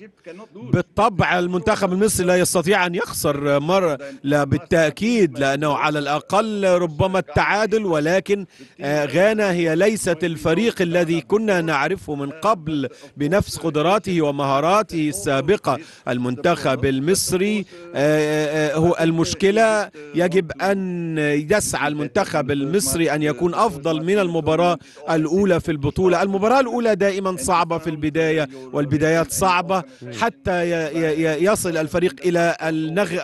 بالطبع المنتخب المصري لا يستطيع أن يخسر مرة لا بالتأكيد لأنه على الأقل ربما التعادل ولكن آه، غانا هي ليست الفريق الذي كنا نعرفه من قبل بنفس قدراته ومهاراته السابقة المنتخب المصري آه، آه، هو المشكلة يجب أن يسعى المنتخب المصري أن يكون أفضل من المباراة الأولى في البطولة المباراة الأولى دائما صعبة في البداية والبداية البدايات صعبة حتى يصل الفريق إلى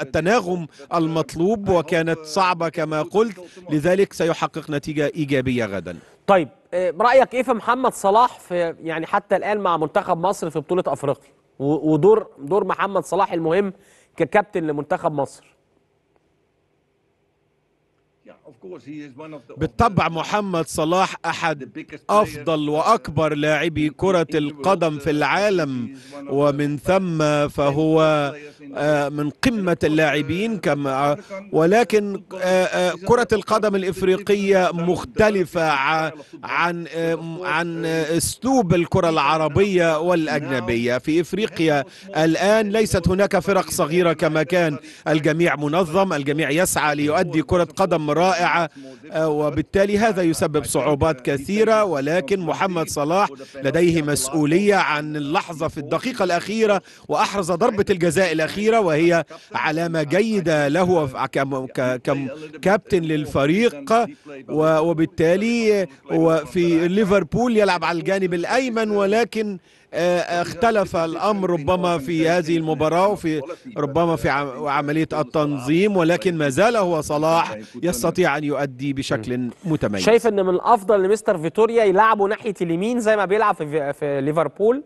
التناغم المطلوب وكانت صعبة كما قلت لذلك سيحقق نتيجة إيجابية غدا طيب آه، رأيك إيه في محمد صلاح في يعني حتى الآن مع منتخب مصر في بطولة أفريقيا ودور دور محمد صلاح المهم ككابتن لمنتخب مصر بالطبع محمد صلاح أحد أفضل وأكبر لاعبي كرة القدم في uh, العالم ومن ثم فهو آه، من قمة اللاعبين uh, كما آه، ولكن آه، كرة القدم الإفريقية مختلفة عن عن uh, أسلوب الكرة العربية والأجنبية في إفريقيا الآن ليست هناك فرق صغيرة كما كان الجميع منظم الجميع يسعى ليؤدي كرة قدم رائعة رائعة آه، وبالتالي هذا يسبب صعوبات كثيرة ولكن محمد صلاح لديه مسؤولية عن اللحظة في الدقيقة الأخيرة وأحرز ضربة الجزاء الأخيرة وهي علامة جيدة له ككابتن للفريق وبالتالي وفي ليفربول يلعب على الجانب الأيمن ولكن آه، اختلف الأمر ربما في هذه المباراة وفي ربما في عملية التنظيم ولكن ما زال هو صلاح يستطيع أن يؤدي بشكل متميز شايف أن من الأفضل لمستر فيتوريا يلعبه ناحية اليمين زي ما بيلعب في, ليفربول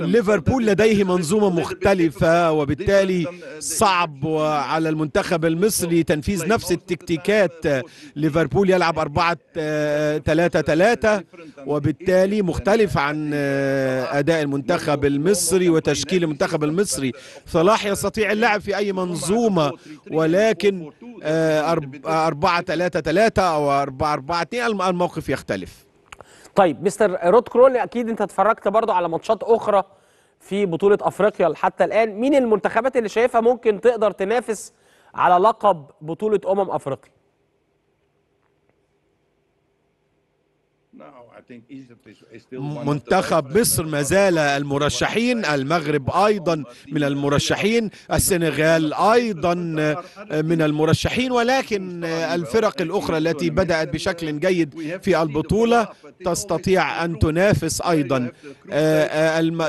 ليفربول لديه منظومة مختلفة وبالتالي uh, صعب على المنتخب المصري تنفيذ نفس التكتيكات uh, ليفربول يلعب 4 3 3 وبالتالي مختلف عن آه، أداء المنتخب المصري وتشكيل المنتخب uh, المصري صلاح يستطيع اللعب في أي منظومة ولكن 4 3 3 أو 4 4 2 الموقف يختلف طيب مستر رود كرول اكيد انت اتفرجت برضه على ماتشات اخرى في بطوله افريقيا حتى الان مين المنتخبات اللي شايفها ممكن تقدر تنافس على لقب بطوله امم افريقيا منتخب مصر ما زال المرشحين المغرب أيضا من المرشحين السنغال أيضا من المرشحين ولكن الفرق الأخرى التي بدأت بشكل جيد في البطولة تستطيع أن تنافس أيضا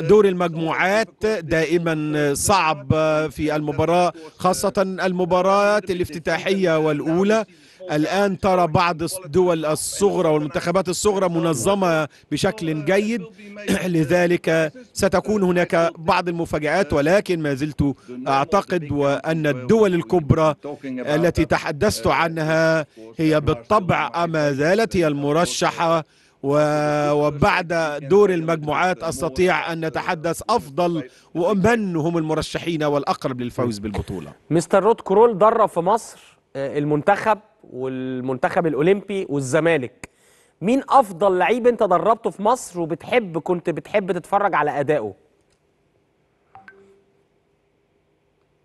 دور المجموعات دائما صعب في المباراة خاصة المباراه الافتتاحية والأولى الآن ترى بعض الدول الصغرى والمنتخبات الصغرى منظمة بشكل جيد لذلك ستكون هناك بعض المفاجآت ولكن ما زلت أعتقد وأن الدول الكبرى التي تحدثت عنها هي بالطبع ما زالت هي المرشحة وبعد دور المجموعات استطيع ان نتحدث افضل ومن هم المرشحين والاقرب للفوز بالبطوله مستر رود كرول درب في مصر آه، المنتخب والمنتخب الاولمبي والزمالك مين افضل لعيب انت دربته في مصر وبتحب كنت بتحب تتفرج على ادائه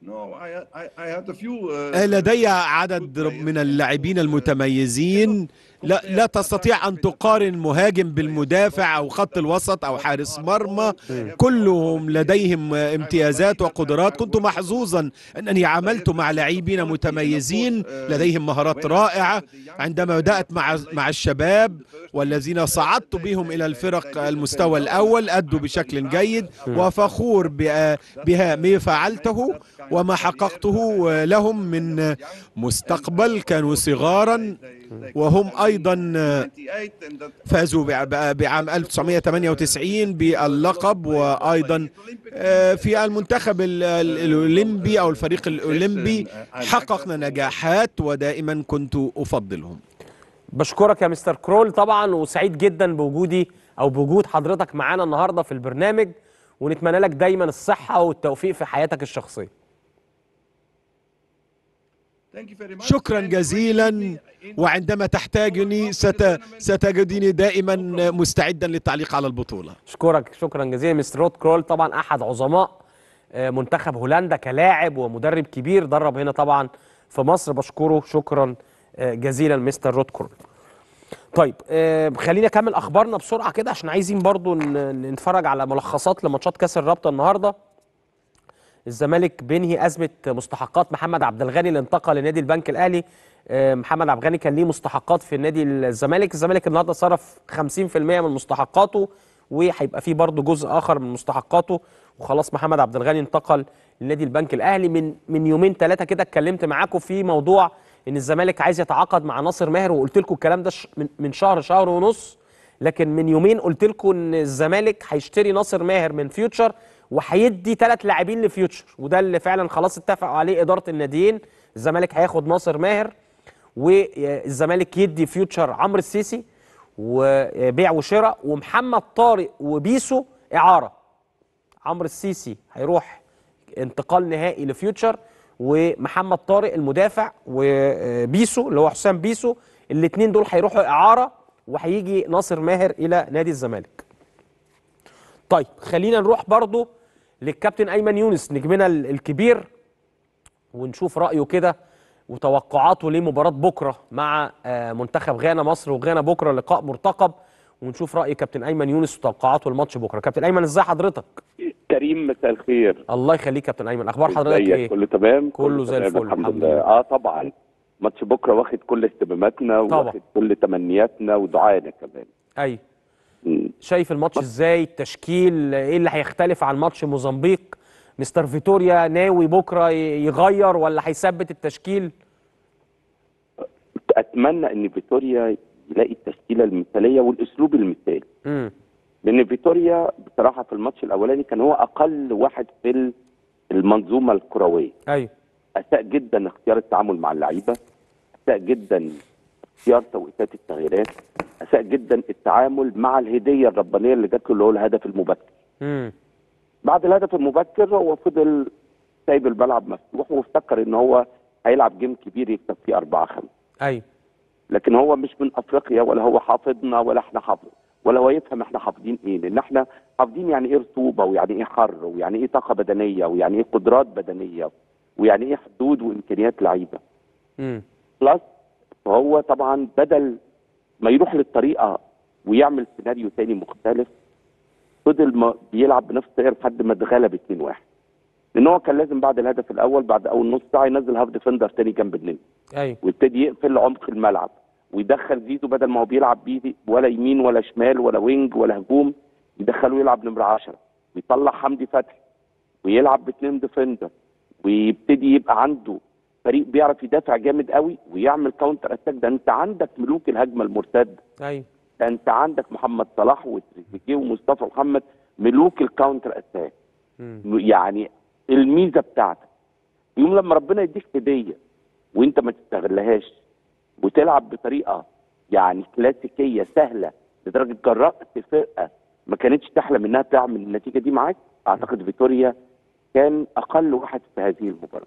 uh, لدي عدد من اللاعبين المتميزين لا لا تستطيع ان تقارن مهاجم بالمدافع او خط الوسط او حارس مرمى كلهم لديهم امتيازات وقدرات كنت محظوظا انني عملت مع لاعبين متميزين لديهم مهارات رائعه عندما بدات مع مع الشباب والذين صعدت بهم الى الفرق المستوى الاول ادوا بشكل جيد وفخور بها ما فعلته وما حققته لهم من مستقبل كانوا صغارا وهم أيضا فازوا بعام 1998 باللقب وأيضا آه، في المنتخب الأولمبي أو الفريق الأولمبي حققنا نجاحات ودائما كنت أفضلهم بشكرك يا مستر كرول طبعا وسعيد جدا بوجودي أو بوجود حضرتك معانا النهاردة في البرنامج ونتمنى لك دايما الصحة والتوفيق في حياتك الشخصية شكرا جزيلا وعندما تحتاجني ست... ستجدني دائما مستعدا للتعليق على البطولة أشكرك شكرا جزيلا مستر رود كرول طبعا أحد عظماء آه، منتخب هولندا كلاعب ومدرب كبير درب هنا طبعا في مصر بشكره شكرا آه، جزيلا مستر رود كرول طيب آه، خلينا نكمل أخبارنا بسرعة كده عشان عايزين برضو نتفرج على ملخصات لماتشات كأس الرابطة النهارده الزمالك بينهي ازمه مستحقات محمد عبد الغني اللي انتقل لنادي البنك الاهلي آه، محمد عبد الغني كان ليه مستحقات في نادي الزمالك الزمالك النهارده صرف 50% من مستحقاته وهيبقى فيه برضه جزء اخر من مستحقاته وخلاص محمد عبد الغني انتقل لنادي البنك الاهلي من من يومين ثلاثه كده اتكلمت معاكم في موضوع ان الزمالك عايز يتعاقد مع ناصر ماهر وقلت لكم الكلام ده من شهر شهر ونص لكن من يومين قلت لكم ان الزمالك هيشتري ناصر ماهر من فيوتشر وهيدي ثلاث لاعبين لفيوتشر وده اللي فعلا خلاص اتفقوا عليه اداره الناديين الزمالك هياخد ناصر ماهر والزمالك يدي فيوتشر عمرو السيسي وبيع وشراء ومحمد طارق وبيسو اعاره عمرو السيسي هيروح انتقال نهائي لفيوتشر ومحمد طارق المدافع وبيسو اللي هو حسام بيسو الاثنين دول هيروحوا اعاره وهيجي ناصر ماهر الى نادي الزمالك طيب خلينا نروح برضو للكابتن ايمن يونس نجمنا الكبير ونشوف رايه كده وتوقعاته لمباراه بكره مع آه، منتخب غانا مصر وغانا بكره لقاء مرتقب ونشوف راي كابتن ايمن يونس وتوقعاته لماتش بكره كابتن ايمن ازاي حضرتك كريم مساء الخير الله يخليك كابتن ايمن اخبار حضرتك ايه كله تمام كله زي الفل الحمد لله اه طبعا ماتش بكره واخد كل اهتماماتنا واخد كل تمنياتنا ودعائنا كمان ايوه شايف الماتش ازاي التشكيل ايه اللي هيختلف عن ماتش موزمبيق مستر فيتوريا ناوي بكره يغير ولا هيثبت التشكيل اتمنى ان فيتوريا يلاقي التشكيله المثاليه والاسلوب المثالي لان فيتوريا بصراحه في الماتش الاولاني كان هو اقل واحد في المنظومه الكرويه ايوه اساء جدا اختيار التعامل مع اللعيبه اساء جدا اختيار توقيتات التغييرات اساء جدا التعامل مع الهديه الربانيه اللي جات له اللي هو الهدف المبكر. امم بعد الهدف المبكر هو فضل سايب الملعب مفتوح وافتكر ان هو هيلعب جيم كبير يكسب فيه 4 5 ايوه لكن هو مش من افريقيا ولا هو حافظنا ولا احنا حافظ ولا هو يفهم احنا حافظين ايه لان احنا حافظين يعني ايه رطوبه ويعني ايه حر ويعني ايه طاقه بدنيه ويعني ايه قدرات بدنيه ويعني ايه حدود وامكانيات لعيبه. امم بلس هو طبعا بدل ما يروح للطريقه ويعمل سيناريو ثاني مختلف فضل بيلعب بنفس الطريقه لحد ما اتغلب 2 1 لان هو كان لازم بعد الهدف الاول بعد اول نص ساعه ينزل هاف ديفندر ثاني جنب النني ايوه ويبتدي يقفل عمق الملعب ويدخل زيزو بدل ما هو بيلعب بيه ولا يمين ولا شمال ولا وينج ولا هجوم يدخله يلعب نمره 10 ويطلع حمدي فتحي ويلعب باثنين ديفندر ويبتدي يبقى عنده فريق بيعرف يدافع جامد قوي ويعمل كاونتر اتاك ده انت عندك ملوك الهجمه المرتده ايوه ده انت عندك محمد صلاح وتريزيجيه ومصطفى محمد ملوك الكاونتر اتاك يعني الميزه بتاعتك يوم لما ربنا يديك هديه وانت ما تستغلهاش وتلعب بطريقه يعني كلاسيكيه سهله لدرجه جرأت فرقه ما كانتش تحلم انها تعمل النتيجه دي معاك اعتقد فيتوريا كان اقل واحد في هذه المباراه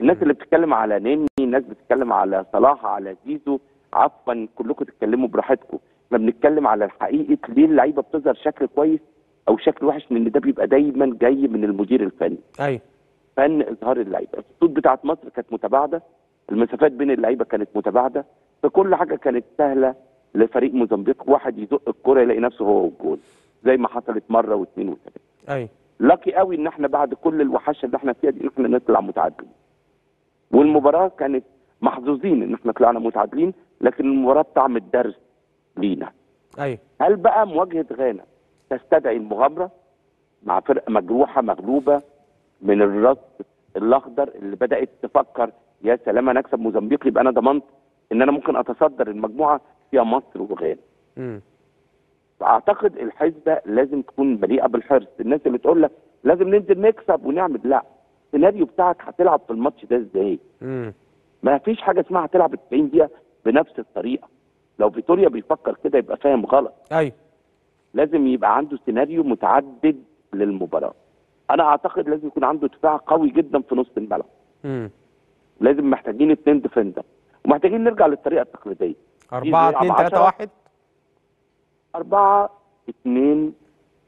الناس اللي بتتكلم على نني الناس بتتكلم على صلاح على زيزو عفوا كلكم تتكلموا براحتكم احنا بنتكلم على حقيقه ليه اللعيبه بتظهر شكل كويس او شكل وحش لان ده بيبقى دايما جاي من المدير الفني ايوه فن اظهار اللعيبه الخطوط بتاعه مصر كانت متباعده المسافات بين اللعيبه كانت متباعده فكل حاجه كانت سهله لفريق موزمبيق واحد يزق الكره يلاقي نفسه هو والجول زي ما حصلت مره واثنين وثلاثه ايوه لاكي قوي ان احنا بعد كل الوحشه اللي احنا فيها دي ان احنا نطلع متعادلين والمباراه كانت محظوظين ان احنا طلعنا متعادلين لكن المباراه طعم الدرس لينا ايوه هل بقى مواجهه غانا تستدعي المغامره مع فرقه مجروحه مغلوبه من الرص الاخضر اللي بدات تفكر يا سلام انا اكسب موزمبيق يبقى انا ضمنت ان انا ممكن اتصدر المجموعه فيها مصر وغانا فاعتقد الحسبه لازم تكون مليئه بالحرص الناس اللي تقول لك لازم ننزل نكسب ونعمل لا السيناريو بتاعك هتلعب في الماتش ده ازاي ما فيش حاجه اسمها هتلعب 90 دقيقه بنفس الطريقه لو فيتوريا بيفكر كده يبقى فاهم غلط ايوه لازم يبقى عنده سيناريو متعدد للمباراه انا اعتقد لازم يكون عنده دفاع قوي جدا في نص الملعب لازم محتاجين اثنين ديفندر ومحتاجين نرجع للطريقه التقليديه 4 2 3 1 4 2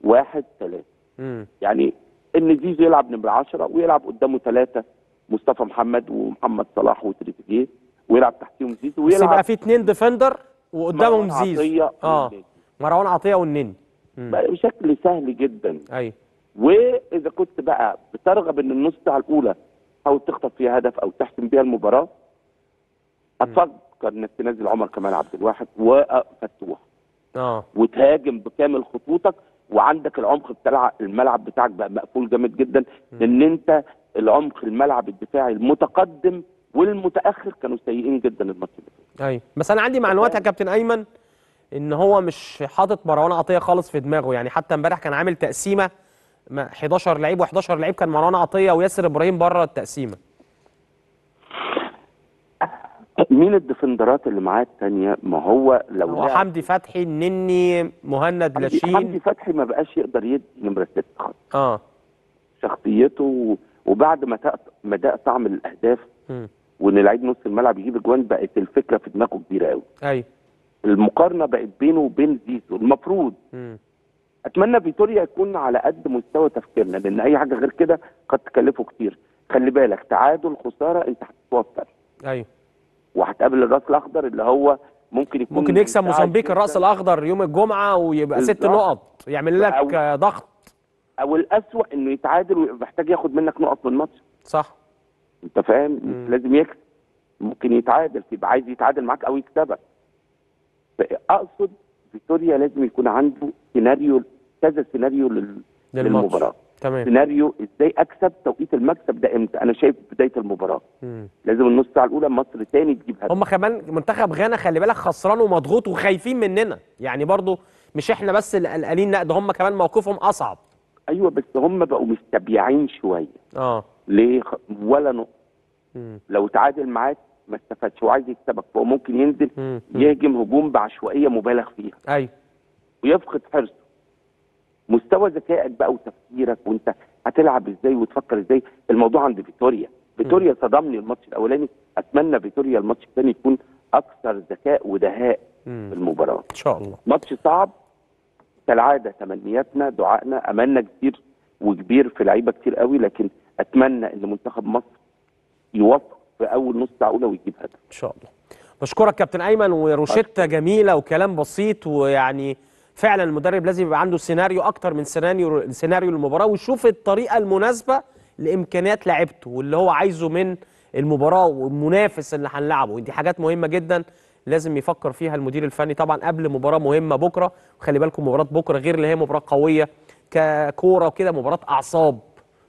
1 3 يعني ان زيزو يلعب نمره 10 ويلعب قدامه ثلاثه مصطفى محمد ومحمد صلاح وتريزيجيه ويلعب تحتيهم زيزو ويلعب بس يبقى في اثنين ديفندر وقدامهم زيزو عطيه اه مروان عطيه والنني بشكل سهل جدا ايوه واذا كنت بقى بترغب ان النص ساعه الاولى او تخطف فيها هدف او تحسم بيها المباراه اتفكر انك تنزل عمر كمال عبد الواحد وفتوح اه وتهاجم بكامل خطوطك وعندك العمق بتاع الملعب بتاعك بقى مقفول جامد جدا لان انت العمق الملعب الدفاعي المتقدم والمتاخر كانوا سيئين جدا الماتش ده ايوه بس انا عندي معلومات يا كابتن ايمن ان هو مش حاطط مروان عطيه خالص في دماغه يعني حتى امبارح كان عامل تقسيمه 11 لعيب و11 لعيب كان مروان عطيه وياسر ابراهيم بره التقسيمه مين الديفندرات اللي معاه الثانيه ما هو لو هو حمدي فتحي النني مهند لاشين حمدي فتحي ما بقاش يقدر يدي نمره 6 خالص اه شخصيته وبعد ما ما داق طعم الاهداف وان لعيب نص الملعب يجيب اجوان بقت الفكره في دماغه كبيره قوي ايوه المقارنه بقت بينه وبين زيزو المفروض م. اتمنى فيتوريا يكون على قد مستوى تفكيرنا لان اي حاجه غير كده قد تكلفه كتير خلي بالك تعادل خساره انت هتتوتر ايوه وهتقابل الراس الاخضر اللي هو ممكن يكون ممكن يكسب موزمبيق الراس الاخضر يوم الجمعه ويبقى ست نقط يعمل لك أو ضغط او الاسوأ انه يتعادل ومحتاج ياخد منك نقط من الماتش صح انت فاهم لازم يكسب ممكن يتعادل تبقى عايز يتعادل معاك او يكسبك اقصد فيكتوريا لازم يكون عنده سيناريو كذا سيناريو للمباراه تمام سيناريو ازاي اكسب توقيت المكسب ده امتى انا شايف بدايه المباراه مم. لازم النص ساعه الاولى مصر تاني تجيب هدف هم كمان منتخب غانا خلي بالك خسران ومضغوط وخايفين مننا يعني برضو مش احنا بس اللي قلقانين لا ده هم كمان موقفهم اصعب ايوه بس هم بقوا مستبيعين شويه اه ليه ولا نقطه لو تعادل معاك ما استفادش وعايز يكسبك فهو ممكن ينزل مم. يهجم هجوم بعشوائيه مبالغ فيها ايوه ويفقد حرصه مستوى ذكائك بقى وتفكيرك وانت هتلعب ازاي وتفكر ازاي الموضوع عند فيتوريا فيتوريا صدمني الماتش الاولاني اتمنى فيتوريا الماتش الثاني يكون اكثر ذكاء ودهاء في المباراه ان شاء الله ماتش صعب كالعاده تمنياتنا دعائنا املنا كتير وكبير في لعيبه كتير قوي لكن اتمنى ان منتخب مصر يوفق في اول نص ساعه اولى ويجيب هدف ان شاء الله بشكرك كابتن ايمن وروشته جميله وكلام بسيط ويعني فعلا المدرب لازم يبقى عنده سيناريو اكتر من سيناريو سيناريو المباراه ويشوف الطريقه المناسبه لامكانيات لعيبته واللي هو عايزه من المباراه والمنافس اللي هنلعبه دي حاجات مهمه جدا لازم يفكر فيها المدير الفني طبعا قبل مباراه مهمه بكره وخلي بالكم مباراه بكره غير اللي هي مباراه قويه ككوره وكده مباراه اعصاب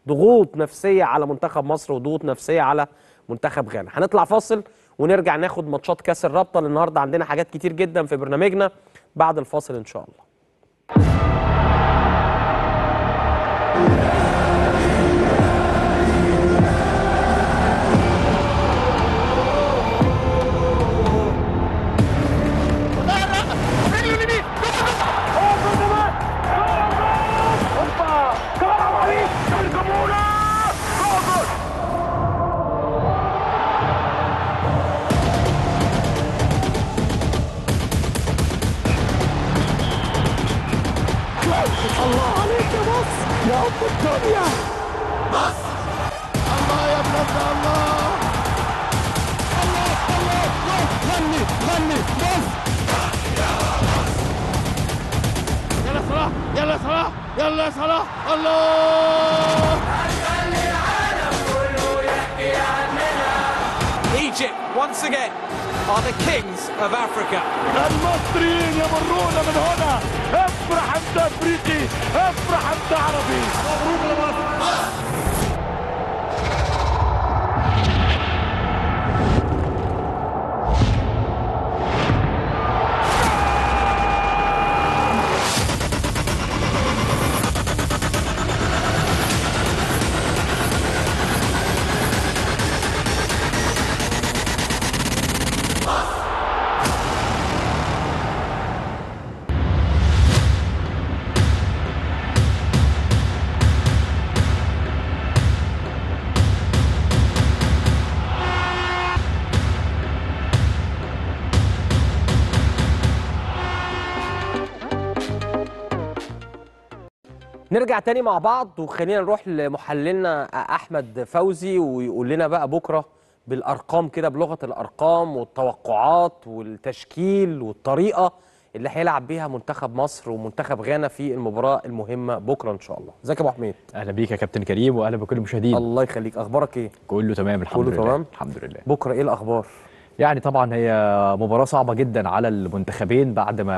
ضغوط نفسيه على منتخب مصر وضغوط نفسيه على منتخب غانا هنطلع فاصل ونرجع ناخد ماتشات كاس الرابطه النهارده عندنا حاجات كتير جدا في برنامجنا بعد الفاصل إن شاء الله تاني مع بعض وخلينا نروح لمحللنا احمد فوزي ويقول لنا بقى بكره بالارقام كده بلغه الارقام والتوقعات والتشكيل والطريقه اللي هيلعب بيها منتخب مصر ومنتخب غانا في المباراه المهمه بكره ان شاء الله ازيك يا ابو حميد اهلا بيك يا كابتن كريم واهلا بكل المشاهدين الله يخليك اخبارك ايه كله تمام الحمد كله لله كله تمام الحمد لله بكره ايه الاخبار يعني طبعا هي مباراة صعبة جدا على المنتخبين بعد ما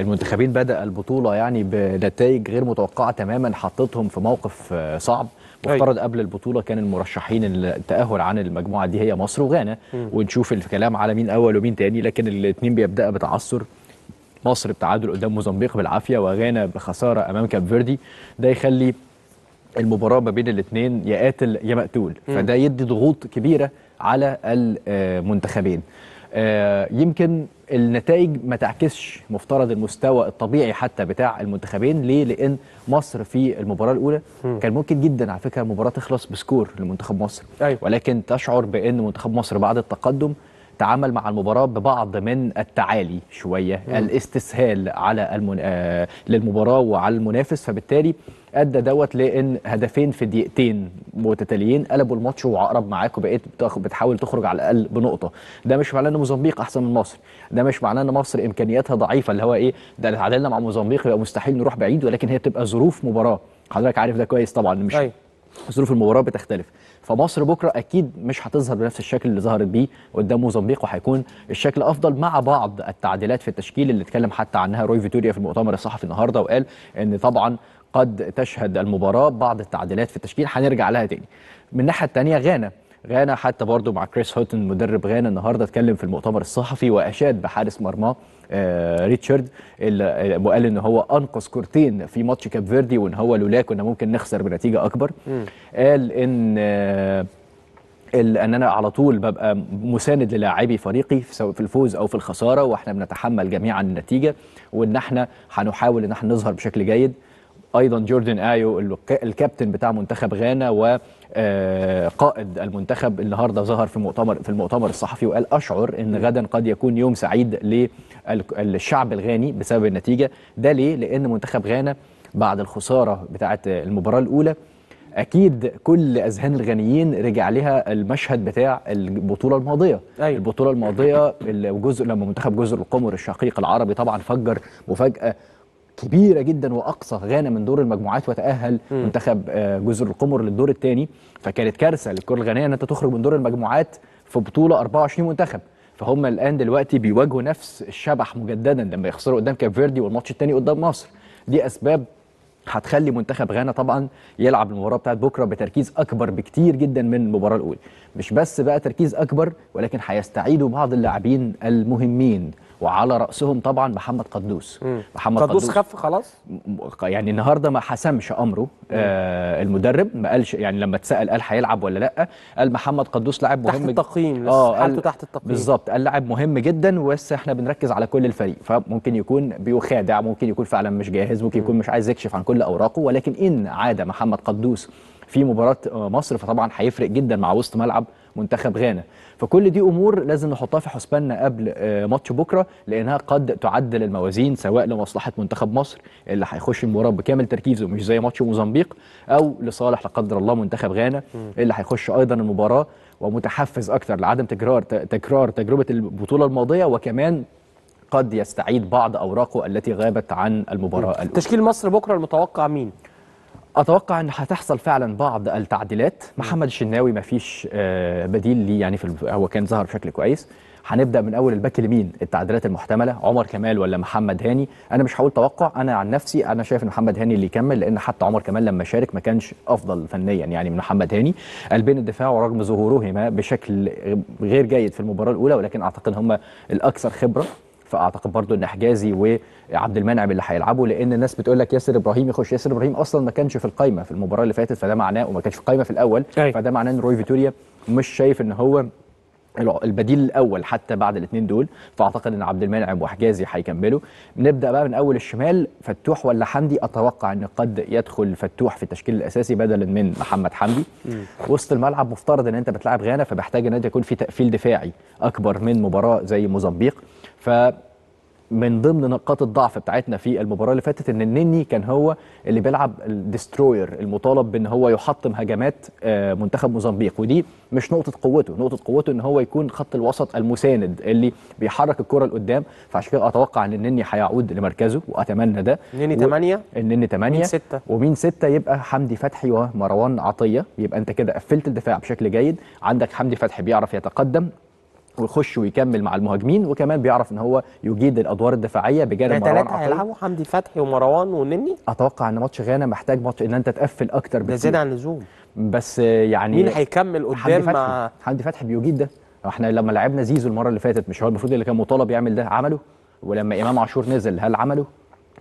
المنتخبين بدأ البطولة يعني بنتائج غير متوقعة تماما حطتهم في موقف صعب مفترض قبل البطولة كان المرشحين التأهل عن المجموعة دي هي مصر وغانا ونشوف الكلام على مين أول ومين تاني لكن الاثنين بيبدأ بتعثر مصر بتعادل قدام موزمبيق بالعافية وغانا بخسارة أمام كاب فيردي ده يخلي المباراة ما بين الاثنين يا قاتل يا مقتول فده يدي ضغوط كبيرة على المنتخبين آه، يمكن النتائج ما تعكسش مفترض المستوى الطبيعي حتى بتاع المنتخبين ليه لان مصر في المباراه الاولى كان ممكن جدا على فكره المباراه تخلص بسكور لمنتخب مصر أيوة. ولكن تشعر بان منتخب مصر بعد التقدم تعامل مع المباراه ببعض من التعالي شويه الاستسهال على المن... آه للمباراه وعلى المنافس فبالتالي ادى دوت لان هدفين في دقيقتين متتاليين قلبوا الماتش وعقرب معاك وبقيت بتحاول تخرج على الاقل بنقطه ده مش معناه ان موزمبيق احسن من مصر ده مش معناه ان مصر امكانياتها ضعيفه اللي هو ايه ده تعادلنا مع موزمبيق يبقى مستحيل نروح بعيد ولكن هي بتبقى ظروف مباراه حضرتك عارف ده كويس طبعا مش طيب. ظروف المباراه بتختلف فمصر بكره اكيد مش هتظهر بنفس الشكل اللي ظهرت بيه قدام موزمبيق وهيكون الشكل افضل مع بعض التعديلات في التشكيل اللي اتكلم حتى عنها روي فيتوريا في المؤتمر الصحفي النهارده وقال ان طبعا قد تشهد المباراه بعض التعديلات في التشكيل هنرجع لها تاني من الناحيه الثانيه غانا غانا حتى برضه مع كريس هوتن مدرب غانا النهارده اتكلم في المؤتمر الصحفي واشاد بحارس مرماه آه، ريتشارد آه، وقال ان هو انقذ كورتين في ماتش كاب فيردي وان هو لولا كنا ممكن نخسر بنتيجه اكبر قال ان آه، ان انا على طول ببقى مساند للاعبي فريقي سواء في الفوز او في الخساره واحنا بنتحمل جميعا النتيجه وان احنا هنحاول ان احنا نظهر بشكل جيد ايضا جوردن ايو الكابتن بتاع منتخب غانا وقائد آه، المنتخب النهارده ظهر في مؤتمر في المؤتمر الصحفي وقال اشعر ان غدا قد يكون يوم سعيد للشعب الغاني بسبب النتيجه ده ليه لان منتخب غانا بعد الخساره بتاعه المباراه الاولى اكيد كل اذهان الغنيين رجع لها المشهد بتاع البطوله الماضيه أيوة. البطوله الماضيه الجزء لما منتخب جزر القمر الشقيق العربي طبعا فجر مفاجاه كبيره جدا واقصى غانا من دور المجموعات وتاهل م. منتخب آه، جزر القمر للدور الثاني فكانت كارثه للكره الغانيه ان انت تخرج من دور المجموعات في بطوله 24 منتخب فهم الان دلوقتي بيواجهوا نفس الشبح مجددا لما يخسروا قدام كاب فيردي والماتش الثاني قدام مصر دي اسباب هتخلي منتخب غانا طبعا يلعب المباراه بتاعت بكره بتركيز اكبر بكتير جدا من المباراه الاولى مش بس بقى تركيز اكبر ولكن هيستعيدوا بعض اللاعبين المهمين وعلى راسهم طبعا محمد قدوس مم. محمد قدوس, قدوس خف خلاص يعني النهارده ما حسمش امره آه المدرب ما قالش يعني لما اتسال قال هيلعب ولا لا قال محمد قدوس لاعب مهم تحت التقييم اه حالته تحت التقييم بالظبط قال لاعب مهم جدا بس احنا بنركز على كل الفريق فممكن يكون بيخادع ممكن يكون فعلا مش جاهز ممكن يكون مش عايز يكشف عن كل اوراقه ولكن ان عاد محمد قدوس في مباراه آه، مصر فطبعا هيفرق جدا مع وسط ملعب منتخب غانا فكل دي امور لازم نحطها في حسباننا قبل آه، ماتش بكره لانها قد تعدل الموازين سواء لمصلحه منتخب مصر اللي هيخش المباراه بكامل تركيزه مش زي ماتش موزمبيق او لصالح لا قدر الله منتخب غانا اللي هيخش ايضا المباراه ومتحفز اكثر لعدم تكرار تكرار تجربه البطوله الماضيه وكمان قد يستعيد بعض اوراقه التي غابت عن المباراه الأولى. تشكيل مصر بكره المتوقع مين اتوقع ان هتحصل فعلا بعض التعديلات محمد الشناوي ما فيش آه، بديل ليه يعني في هو كان ظهر بشكل كويس هنبدا من اول الباك اليمين التعديلات المحتمله عمر كمال ولا محمد هاني انا مش هقول توقع انا عن نفسي انا شايف ان محمد هاني اللي يكمل لان حتى عمر كمال لما شارك ما كانش افضل فنيا يعني من محمد هاني قلبين الدفاع ورغم ظهورهما بشكل غير جيد في المباراه الاولى ولكن اعتقد هم الاكثر خبره فاعتقد برضو ان حجازي وعبد المنعم اللي هيلعبوا لان الناس بتقول لك ياسر ابراهيم يخش ياسر ابراهيم اصلا ما كانش في القايمه في المباراه اللي فاتت فده معناه وما كانش في القايمه في الاول أي. أيوة. فده معناه ان روي فيتوريا مش شايف ان هو البديل الاول حتى بعد الاثنين دول فاعتقد ان عبد المنعم وحجازي هيكملوا نبدا بقى من اول الشمال فتوح ولا حمدي اتوقع ان قد يدخل فتوح في التشكيل الاساسي بدلا من محمد حمدي وسط الملعب مفترض ان انت بتلعب غانا فبحتاج ان انت يكون في تقفيل دفاعي اكبر من مباراه زي موزمبيق ف من ضمن نقاط الضعف بتاعتنا في المباراه اللي فاتت ان النني كان هو اللي بيلعب الدستروير المطالب بان هو يحطم هجمات آه، منتخب موزمبيق ودي مش نقطه قوته نقطه قوته ان هو يكون خط الوسط المساند اللي بيحرك الكره لقدام فعشان كده اتوقع ان النني هيعود لمركزه واتمنى ده النني 8 النني 8 6 ومين 6 يبقى حمدي فتحي ومروان عطيه يبقى انت كده قفلت الدفاع بشكل جيد عندك حمدي فتحي بيعرف يتقدم ويخش ويكمل مع المهاجمين وكمان بيعرف ان هو يجيد الادوار الدفاعيه بجانب مروان عطيه هيلعبوا حمدي فتحي ومروان ونني اتوقع ان ماتش غانا محتاج ماتش ان انت تقفل اكتر بكتير ده زياده عن اللزوم بس يعني مين هيكمل قدام حمدي مع حمدي فتحي بيجيد ده احنا لما لعبنا زيزو المره اللي فاتت مش هو المفروض اللي كان مطالب يعمل ده عمله ولما امام عاشور نزل هل عمله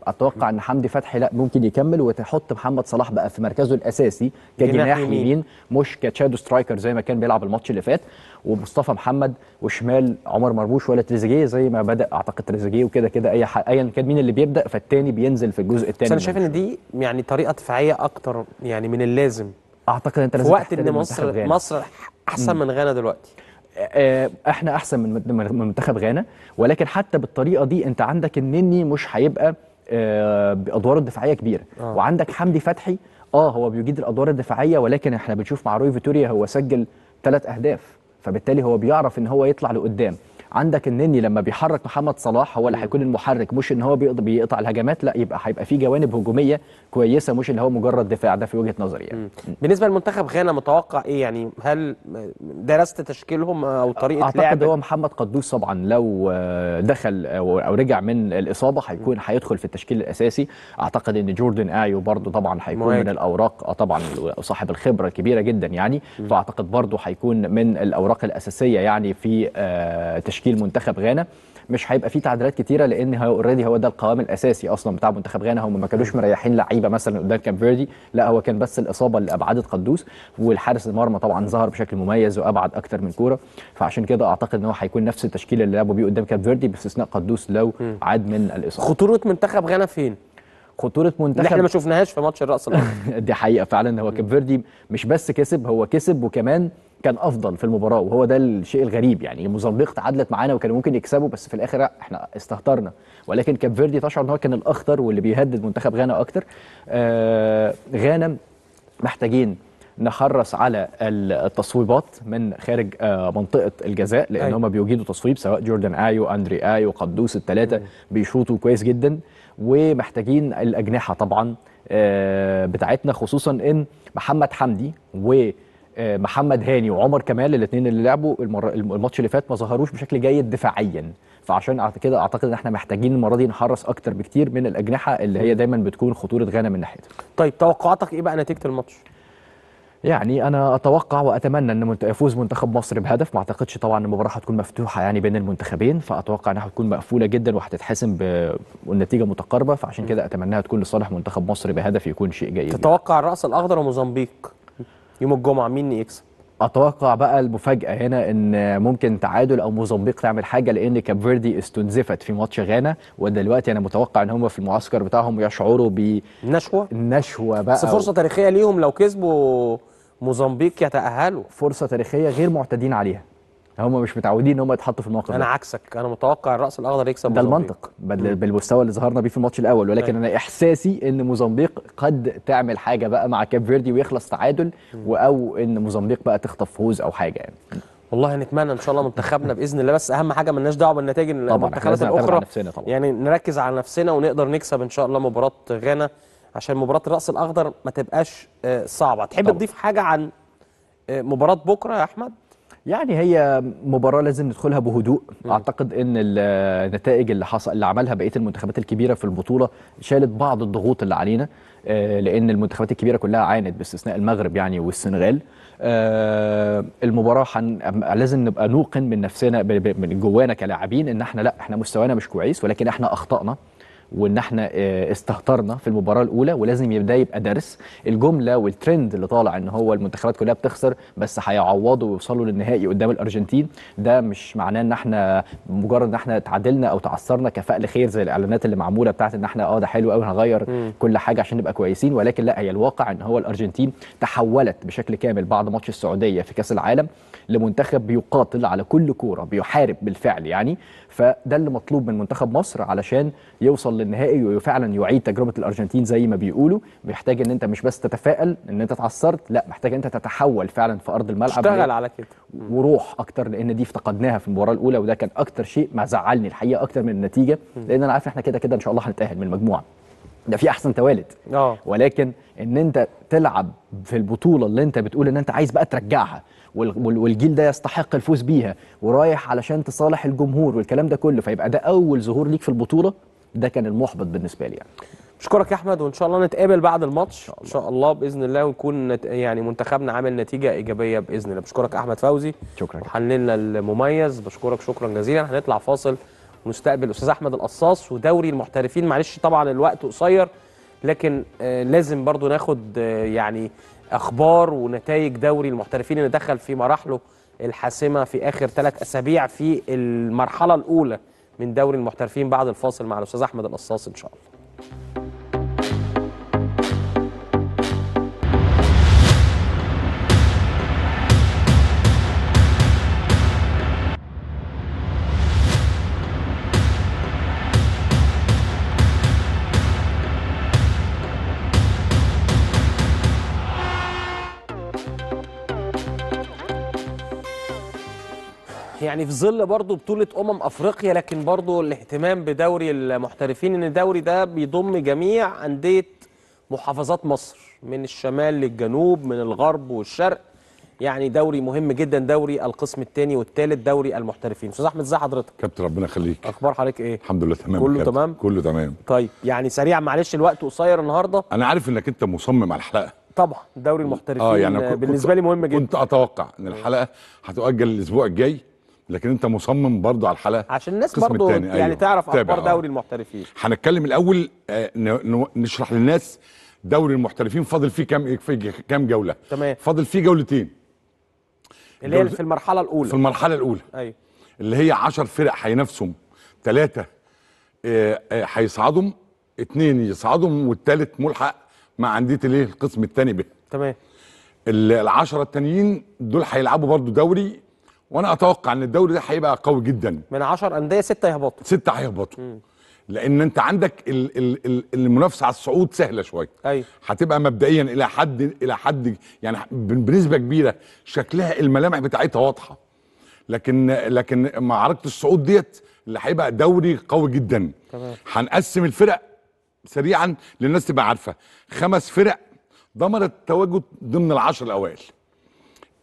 اتوقع ان حمدي فتحي لا ممكن يكمل وتحط محمد صلاح بقى في مركزه الاساسي كجناح يمين مش كتشادو سترايكر زي ما كان بيلعب الماتش اللي فات ومصطفى محمد وشمال عمر مرموش ولا تريزيجيه زي ما بدا اعتقد تريزيجيه وكده كده اي ايا كان مين اللي بيبدا فالتاني بينزل في الجزء الثاني انا شايف ان دي يعني طريقه دفاعيه اكتر يعني من اللازم اعتقد انت لازم في وقت ان مصر مصر احسن من غانا دلوقتي آه، آه، احنا احسن من منتخب غانا ولكن حتى بالطريقه دي انت عندك النني مش هيبقى آه، بادواره الدفاعيه كبيره آه. وعندك حمدي فتحي اه هو بيجيد الادوار الدفاعيه ولكن احنا بنشوف مع روي فيتوريا هو سجل ثلاث اهداف فبالتالي هو بيعرف ان هو يطلع لقدام عندك النني لما بيحرك محمد صلاح هو اللي هيكون المحرك مش ان هو بيقطع الهجمات لا يبقى هيبقى في جوانب هجوميه كويسه مش اللي هو مجرد دفاع ده في وجهه نظري يعني بالنسبه لمنتخب غانا متوقع ايه يعني هل درست تشكيلهم او طريقه لعب اعتقد هو محمد قدوس طبعا لو آه، دخل او رجع من الاصابه هيكون هيدخل في التشكيل الاساسي اعتقد ان جوردن ايو برده طبعا هيكون من الاوراق آه، طبعا صاحب الخبره الكبيره جدا يعني فاعتقد برده هيكون من الاوراق الاساسيه يعني في آه، تشكيل تشكيل منتخب غانا مش هيبقى فيه تعديلات كتيره لان هو اوريدي هو ده القوام الاساسي اصلا بتاع منتخب غانا هم ما كانوش أيوة. مريحين لعيبه مثلا قدام كاب فيردي لا هو كان بس الاصابه اللي ابعدت قدوس والحارس المرمى طبعا ظهر بشكل مميز وابعد اكتر من كوره فعشان كده اعتقد ان هو هيكون نفس التشكيل اللي لعبوا بيه قدام كاب فيردي باستثناء قدوس لو عاد من الاصابه خطوره منتخب غانا فين خطوره منتخب اللي احنا ما شفناهاش في ماتش الراس دي حقيقه فعلا هو كاب فيردي مش بس كسب هو كسب وكمان كان افضل في المباراه وهو ده الشيء الغريب يعني موزمبيق تعادلت معانا وكان ممكن يكسبوا بس في الاخر احنا استهترنا ولكن كاب فيردي تشعر ان هو كان الاخطر واللي بيهدد منتخب غانا اكتر آه غانا محتاجين نحرص على التصويبات من خارج آه، منطقه الجزاء لان أيوة. هم بيجيدوا تصويب سواء جوردن ايو اندري ايو قدوس الثلاثه أيوة. بيشوطوا كويس جدا ومحتاجين الاجنحه طبعا آه، بتاعتنا خصوصا ان محمد حمدي و آه، محمد هاني وعمر كمال الاثنين اللي لعبوا الماتش اللي فات ما ظهروش بشكل جيد دفاعيا فعشان كده اعتقد ان احنا محتاجين المره دي نحرص اكتر بكتير من الاجنحه اللي هي دايما بتكون خطوره غانا من ناحيتها طيب توقعاتك ايه بقى نتيجه الماتش يعني انا اتوقع واتمنى ان يفوز منتخب مصر بهدف ما اعتقدش طبعا المباراه هتكون مفتوحه يعني بين المنتخبين فاتوقع انها هتكون مقفوله جدا وهتتحسم والنتيجه متقاربه فعشان كده اتمناها تكون لصالح منتخب مصر بهدف يكون شيء جيد تتوقع الراس الاخضر وموزمبيق يوم الجمعه مين يكسب اتوقع بقى المفاجاه هنا ان ممكن تعادل او موزمبيق تعمل حاجه لان كاب فيردي استنزفت في ماتش غانا ودلوقتي انا متوقع ان هم في المعسكر بتاعهم يشعروا ب نشوه نشوه بقى بس فرصه تاريخيه ليهم لو كسبوا موزمبيق يتاهلوا فرصه تاريخيه غير معتادين عليها هم مش متعودين ان هم يتحطوا في الموقف انا ده. عكسك انا متوقع الراس الاخضر يكسب ده المنطق بالمستوى اللي ظهرنا بيه في الماتش الاول ولكن مم. أيوة. انا احساسي ان موزمبيق قد تعمل حاجه بقى مع كاب فيردي ويخلص تعادل او ان موزمبيق بقى تخطف فوز او حاجه يعني والله نتمنى ان شاء الله منتخبنا باذن الله بس اهم حاجه مالناش دعوه بالنتائج المنتخبات الاخرى طبعا. يعني نركز على نفسنا ونقدر نكسب ان شاء الله مباراه غانا عشان مباراه الراس الاخضر ما تبقاش آه، صعبه تحب تضيف حاجه عن آه، مباراه بكره يا احمد يعني هي مباراه لازم ندخلها بهدوء م. اعتقد ان النتائج اللي حصل اللي عملها بقيه المنتخبات الكبيره في البطوله شالت بعض الضغوط اللي علينا آه، لان المنتخبات الكبيره كلها عانت باستثناء المغرب يعني والسنغال آه، المباراه حن... لازم نبقى نوقن من نفسنا من جوانا كلاعبين ان احنا لا احنا مستوانا مش كويس ولكن احنا اخطانا وان احنا آه، استهترنا في المباراه الاولى ولازم يبدا يبقى درس الجمله والترند اللي طالع ان هو المنتخبات كلها بتخسر بس هيعوضوا ويوصلوا للنهائي قدام الارجنتين ده مش معناه ان احنا مجرد ان احنا تعادلنا او تعثرنا كفأل خير زي الاعلانات اللي معموله بتاعت ان احنا اه ده حلو قوي هنغير كل حاجه عشان نبقى كويسين ولكن لا هي الواقع ان هو الارجنتين تحولت بشكل كامل بعد ماتش السعوديه في كاس العالم لمنتخب بيقاتل على كل كوره بيحارب بالفعل يعني فده اللي مطلوب من منتخب مصر علشان يوصل للنهائي وفعلا يعيد تجربه الارجنتين زي ما بيقولوا محتاج ان انت مش بس تتفائل ان انت اتعثرت لا محتاج انت تتحول فعلا في ارض الملعب اشتغل على كده وروح اكتر لان دي افتقدناها في المباراه الاولى وده كان اكتر شيء ما زعلني الحقيقه اكتر من النتيجه لان انا عارف احنا كده كده ان شاء الله هنتاهل من المجموعه ده في احسن توالد آه. ولكن ان انت تلعب في البطوله اللي انت بتقول ان انت عايز بقى ترجعها والجيل ده يستحق الفوز بيها ورايح علشان تصالح الجمهور والكلام ده كله فيبقى ده اول ظهور ليك في البطوله ده كان المحبط بالنسبه لي يعني بشكرك يا احمد وان شاء الله نتقابل بعد الماتش ان شاء الله باذن الله ونكون نت... يعني منتخبنا عامل نتيجه ايجابيه باذن الله بشكرك احمد فوزي شكرا وحللنا المميز بشكرك شكرا جزيلا هنطلع فاصل ونستقبل استاذ احمد القصاص ودوري المحترفين معلش طبعا الوقت قصير لكن آه لازم برضو ناخد آه يعني اخبار ونتائج دوري المحترفين اللي دخل في مراحله الحاسمه في اخر ثلاث اسابيع في المرحله الاولى من دوري المحترفين بعد الفاصل مع الاستاذ احمد القصاص ان شاء الله يعني في ظل برضه بطولة أمم أفريقيا لكن برضه الاهتمام بدوري المحترفين إن الدوري ده بيضم جميع أندية محافظات مصر من الشمال للجنوب من الغرب والشرق يعني دوري مهم جدا دوري القسم الثاني والثالث دوري المحترفين استاذ احمد ازي حضرتك كابتن ربنا يخليك اخبار حضرتك ايه الحمد لله تمام كله تمام كله تمام طيب يعني سريع معلش الوقت قصير النهارده انا عارف انك انت مصمم على الحلقه طبعا دوري آه، المحترفين آه يعني بالنسبه لي مهم جدا كنت اتوقع ان الحلقه هتؤجل الاسبوع الجاي لكن انت مصمم برضه على الحلقه عشان الناس برضه يعني أيوه. تعرف اخبار دوري المحترفين هنتكلم الاول آه، نشرح للناس دوري المحترفين فاضل فيه كام كام جوله تمام فاضل فيه جولتين اللي هي في المرحله الاولى في المرحله الاولى ايوه اللي هي 10 فرق هينافسهم ثلاثه آه، آه، هيصعدوا اثنين يصعدوا والثالث ملحق مع انديه الايه القسم الثاني ب تمام العشرة التانيين دول هيلعبوا برضه دوري وانا اتوقع ان الدوري ده هيبقى قوي جدا من 10 انديه سته يهبطوا سته هيهبطوا لان انت عندك الـ الـ المنافسه على الصعود سهله شويه ايوه هتبقى مبدئيا الى حد الى حد يعني بنسبه كبيره شكلها الملامح بتاعتها واضحه لكن لكن معركه الصعود ديت اللي هيبقى دوري قوي جدا تمام هنقسم الفرق سريعا للناس تبقى عارفه خمس فرق ضمنت التواجد ضمن العشر الاوائل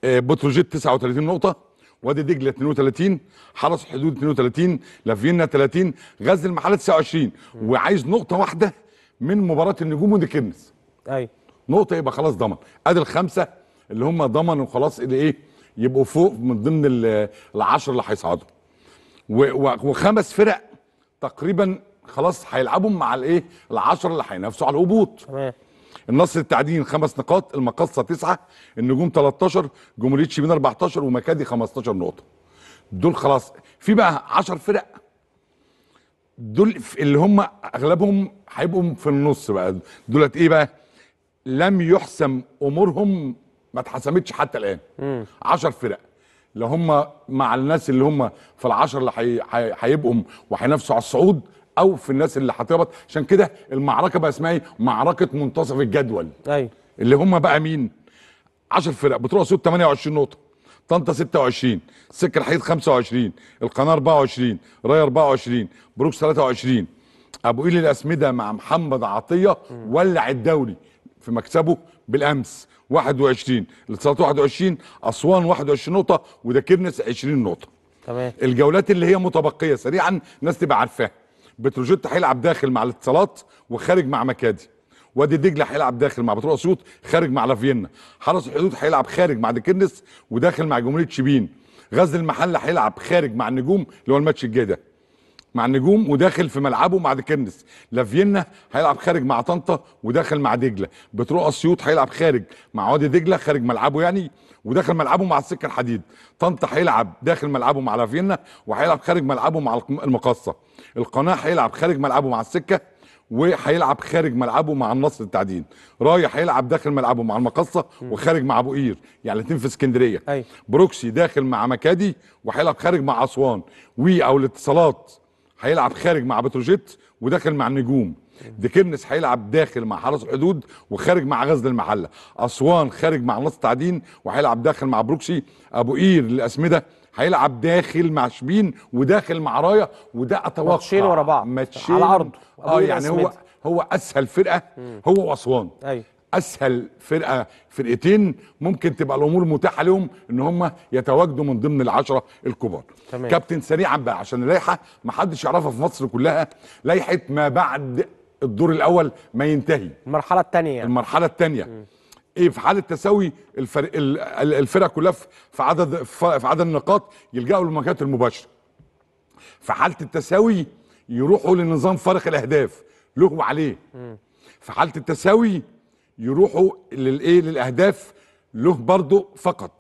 آه، بتروجيت 39 نقطه وادي دجله 32 حرس الحدود 32 لافينا 30 غزل المحله 29 وعايز نقطه واحده من مباراه النجوم ودي وديكنز ايوه نقطه يبقى خلاص ضمن ادي الخمسه اللي هم ضمنوا خلاص اللي ايه يبقوا فوق من ضمن العشر اللي هيصعدوا وخمس فرق تقريبا خلاص هيلعبوا مع الايه العشر اللي هينافسوا على الهبوط تمام النصر التعدين خمس نقاط المقصه تسعه النجوم 13 جمهوريه شبين 14 ومكادي 15 نقطه دول خلاص في بقى 10 فرق دول اللي هم اغلبهم هيبقوا في النص بقى دولت ايه بقى لم يحسم امورهم ما اتحسمتش حتى الان 10 فرق لو هم مع الناس اللي هم في العشر اللي هيبقوا وهينافسوا على الصعود او في الناس اللي هتهبط عشان كده المعركه بقى اسمها ايه معركه منتصف الجدول ايوه اللي هم بقى مين 10 فرق بتروح اسيوط 28 نقطه طنطا 26 سكر حديد 25 القناه 24 رايه 24 بروكس 23 ابو قيل الاسمده مع محمد عطيه ولع الدوري في مكسبه بالامس 21 الاتصالات 21 اسوان 21 نقطه وده كبنس 20 نقطه تمام الجولات اللي هي متبقيه سريعا الناس تبقى عارفاها بتروجيت هيلعب داخل مع الاتصالات وخارج مع مكادي وادي دجله هيلعب داخل مع بترول اسيوط خارج مع لافينا حرس الحدود هيلعب خارج مع ديكنس وداخل مع جمهوريه شبين غزل المحله هيلعب خارج مع النجوم اللي هو الماتش الجاي ده مع النجوم وداخل في ملعبه مع ديكنس لافينا هيلعب خارج مع طنطا وداخل مع دجله بترو اسيوط هيلعب خارج مع وادي دجله خارج ملعبه يعني وداخل ملعبه مع السكه الحديد طنطا هيلعب داخل ملعبه مع لافينا وهيلعب خارج ملعبه مع المقصه القناه هيلعب خارج ملعبه مع السكه وهيلعب خارج ملعبه مع النصر التعدين رايح هيلعب داخل ملعبه مع المقصه وخارج مع ابو قير يعني الاثنين في اسكندريه بروكسي داخل مع مكادي وهيلعب خارج مع اسوان وي او الاتصالات هيلعب خارج مع بتروجيت وداخل مع النجوم ديكنس هيلعب داخل مع حرس الحدود وخارج مع غزل المحله اسوان خارج مع نص تعدين وهيلعب داخل مع بروكسي ابو قير للاسمده هيلعب داخل مع شبين وداخل مع رايا وده اتوقع ماتشين ورا بعض ماتشين على عرضه اه يعني هو هو اسهل فرقه هو واسوان أيوه. اسهل فرقه فرقتين ممكن تبقى الامور متاحه لهم ان هم يتواجدوا من ضمن العشره الكبار تمام. كابتن سريعا بقى عشان اللائحه ما حدش يعرفها في مصر كلها لائحه ما بعد الدور الاول ما ينتهي المرحله الثانيه يعني. المرحله الثانيه ايه في حاله تساوي الفرق الفرق كلها في عدد في عدد النقاط يلجأوا للمواجهات المباشره في حاله التساوي يروحوا لنظام فارق الاهداف لغوا عليه في حاله التساوي يروحوا للايه للاهداف له برضه فقط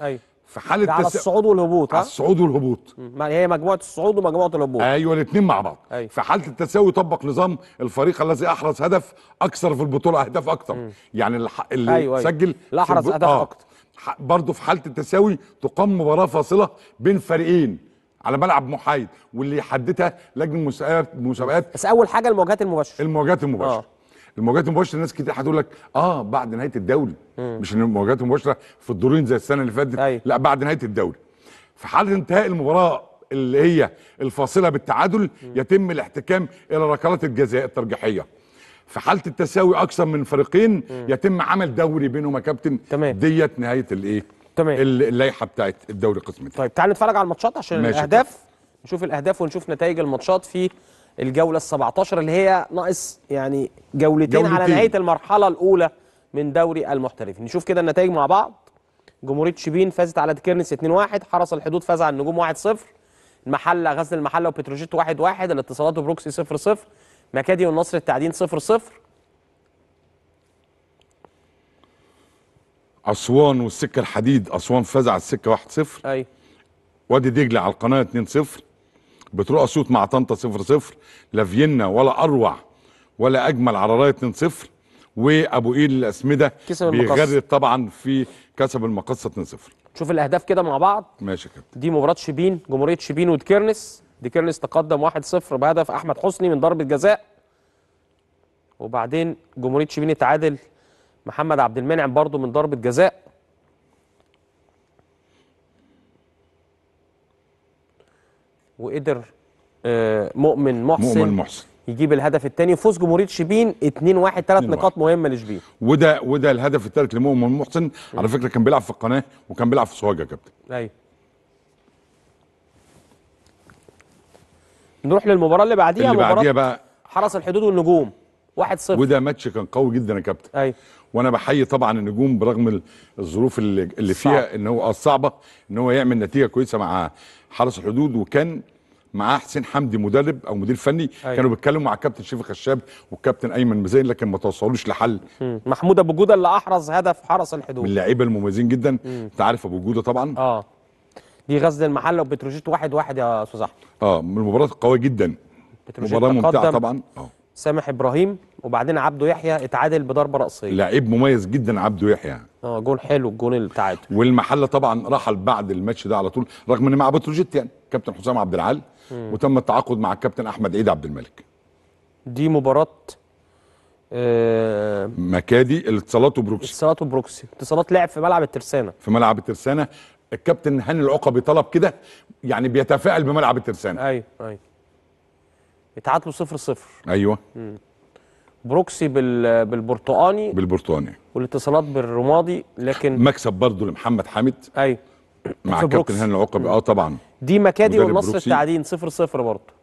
ايوه في حاله تس... على الصعود والهبوط على الصعود والهبوط يعني هي مجموعه الصعود ومجموعه الهبوط ايوه الاثنين مع بعض أيوة. في حاله التساوي طبق نظام الفريق الذي احرز هدف اكثر في البطوله اهداف اكثر م. يعني اللي, اللي أيوة سجل أيوة. احرز الب... اهداف آه. اكثر برضه في حاله التساوي تقام مباراه فاصله بين فريقين على ملعب محايد واللي يحددها لجنه المسابقات بس اول حاجه المواجهات المباشره المواجهات المباشره آه. المواجهات المباشره ناس كتير هتقول لك اه بعد نهايه الدوري مش المواجهات المباشره في الدورين زي السنه اللي فاتت أيوة. لا بعد نهايه الدوري في حاله انتهاء المباراه اللي هي الفاصله بالتعادل مم. يتم الاحتكام الى ركلات الجزاء الترجيحيه في حاله التساوي اكثر من فريقين مم. يتم عمل دوري بينهم يا كابتن ديت نهايه الايه تمام اللائحه بتاعت الدوري قسم طيب تعال نتفرج على الماتشات عشان الاهداف نشوف الاهداف ونشوف نتائج الماتشات في الجوله ال17 اللي هي ناقص يعني جولتين, جولتين على نهايه المرحله الاولى من دوري المحترفين نشوف كده النتائج مع بعض جمهوريه شبين فازت على دكيرنس 2-1 حرس الحدود فاز على النجوم 1-0 المحله غزل المحله وبتروجيت 1-1 الاتصالات وبروكسي 0-0 مكادي والنصر التعدين 0-0 اسوان والسكه الحديد اسوان فاز على السكه 1-0 ايوه وادي دجله على القناه 2-0 بطرق اسيوط مع طنطا 0 0 لا فيينا ولا اروع ولا اجمل على رايه 2 0 وابو قيل الاسمده كسب بيغرد طبعا في كسب المقصه 2 0 شوف الاهداف كده مع بعض ماشي يا كابتن دي مباراه شبين جمهوريه شبين ودكرنس دكرنس تقدم 1-0 بهدف احمد حسني من ضربه جزاء وبعدين جمهوريه شبين اتعادل محمد عبد المنعم برضه من ضربه جزاء وقدر آه، مؤمن محسن مؤمن محسن يجيب الهدف الثاني فوز جمهوريه شبين 2 1 ثلاث نقاط مهمه لشبين وده وده الهدف الثالث لمؤمن محسن على فكره كان بيلعب في القناه وكان بيلعب في سواج يا كابتن ايوه نروح للمباراه اللي بعديها اللي بعديها بقى حرس الحدود والنجوم 1 0 وده ماتش كان قوي جدا يا كابتن ايوه وانا بحيي طبعا النجوم برغم الظروف اللي, اللي فيها صعب. ان هو الصعبه آه، ان هو يعمل نتيجه كويسه مع حرس الحدود وكان معاه حسين حمدي مدرب او مدير فني أيوة. كانوا بيتكلموا مع الكابتن شريف خشاب والكابتن ايمن مزين لكن ما توصلوش لحل مم. محمود ابو جوده اللي احرز هدف حرس الحدود من اللعيبه المميزين جدا انت عارف ابو جوده طبعا اه دي غزل المحله وبتروجيت 1-1 يا استاذ احمد اه من المباراه القويه جدا مباراه ممتعه طبعا اه سامح ابراهيم وبعدين عبده يحيى اتعادل بضربه راسيه لعيب مميز جدا عبده يحيى اه جون حلو الجون التعادل والمحله طبعا رحل بعد الماتش ده على طول رغم ان مع بتروجيت يعني كابتن حسام عبد العال وتم التعاقد مع الكابتن احمد عيد عبد الملك دي مباراه آه مكادي الاتصالات وبروكسي الاتصالات وبروكسي اتصالات لعب في ملعب الترسانه في ملعب الترسانه الكابتن هاني العقبي طلب كده يعني بيتفائل بملعب الترسانه ايوه ايوه يتعادلوا 0-0 صفر صفر. ايوه بروكسي بال... بالبرتقاني بالبرتقاني والاتصالات بالرمادي لكن مكسب برضه لمحمد حامد ايوه مع كابتن هاني العقبي اه طبعا دي مكادي والنصر التعدين 0-0 صفر صفر برضه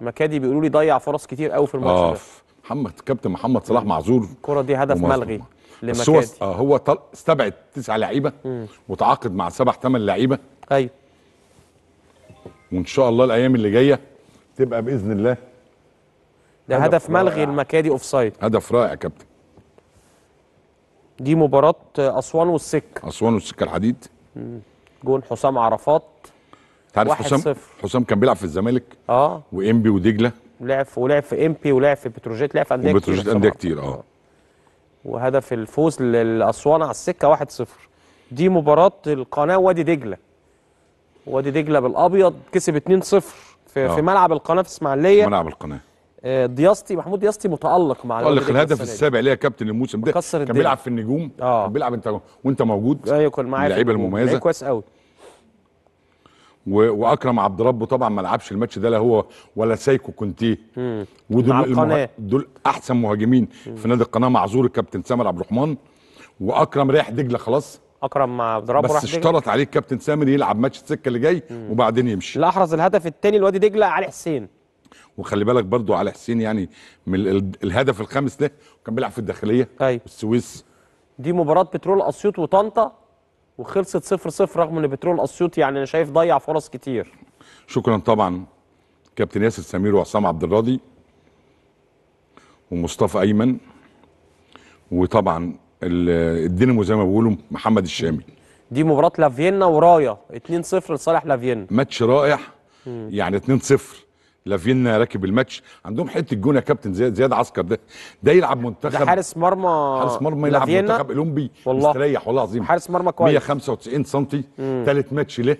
مكادي بيقولوا لي ضيع فرص كتير قوي في الماتش آه. ده محمد كابتن محمد صلاح معذور الكره دي هدف ملغي بس هو آه هو طل... استبعد تسع لعيبه وتعاقد مع سبع ثمان لعيبه ايوه وان شاء الله الايام اللي جايه تبقى باذن الله ده هدف, هدف ملغي المكادي اوف سايد هدف رائع يا كابتن دي مباراه اسوان والسكه اسوان والسكه الحديد جون حسام عرفات تعرف حسام صفر. حسام كان بيلعب في الزمالك اه وامبي ودجله لعب ولعب في امبي ولعب في بتروجيت لعب في انديه كتير بتروجيت انديه كتير آه. اه وهدف الفوز للاسوان على السكه 1-0 دي مباراه القناه وادي دجله وادي دجله بالابيض كسب 2-0 في, في آه. ملعب القناه في اسماعيليه ملعب القناه آه، دياستي محمود دياستي متالق مع متالق الهدف السابع يا كابتن الموسم ده كان بيلعب في النجوم آه. كان بيلعب انت وانت موجود ايوه كان معايا اللعيبه المميزه كويس قوي و... واكرم عبد ربه طبعا ما لعبش الماتش ده لا هو ولا سايكو كونتيه ودول المه... دول احسن مهاجمين مم. في نادي القناه معذور الكابتن سامر عبد الرحمن واكرم رايح دجله خلاص اكرم مع ضربه بس اشترط عليه الكابتن سامر يلعب ماتش السكه اللي جاي وبعدين يمشي الاحرز الهدف الثاني لوادي دجله علي حسين وخلي بالك برضو علي حسين يعني من الهدف الخامس ده كان بيلعب في الداخليه ايوه السويس دي مباراه بترول اسيوط وطنطا وخلصت 0 0 رغم ان بترول اسيوط يعني انا شايف ضيع فرص كتير شكرا طبعا كابتن ياسر سمير وعصام عبد الراضي ومصطفى ايمن وطبعا الدينامو زي ما بيقولوا محمد الشامي دي مباراه لافينا ورايا 2-0 لصالح لافينا ماتش رائع يعني 2-0 لافينا راكب الماتش عندهم حته جون يا كابتن زياد زياد عسكر ده ده يلعب منتخب ده حارس مرمى حارس مرمى يلعب لافينا. منتخب اولمبي والله مستريح والله العظيم حارس مرمى كويس 195 سم ثالث ماتش له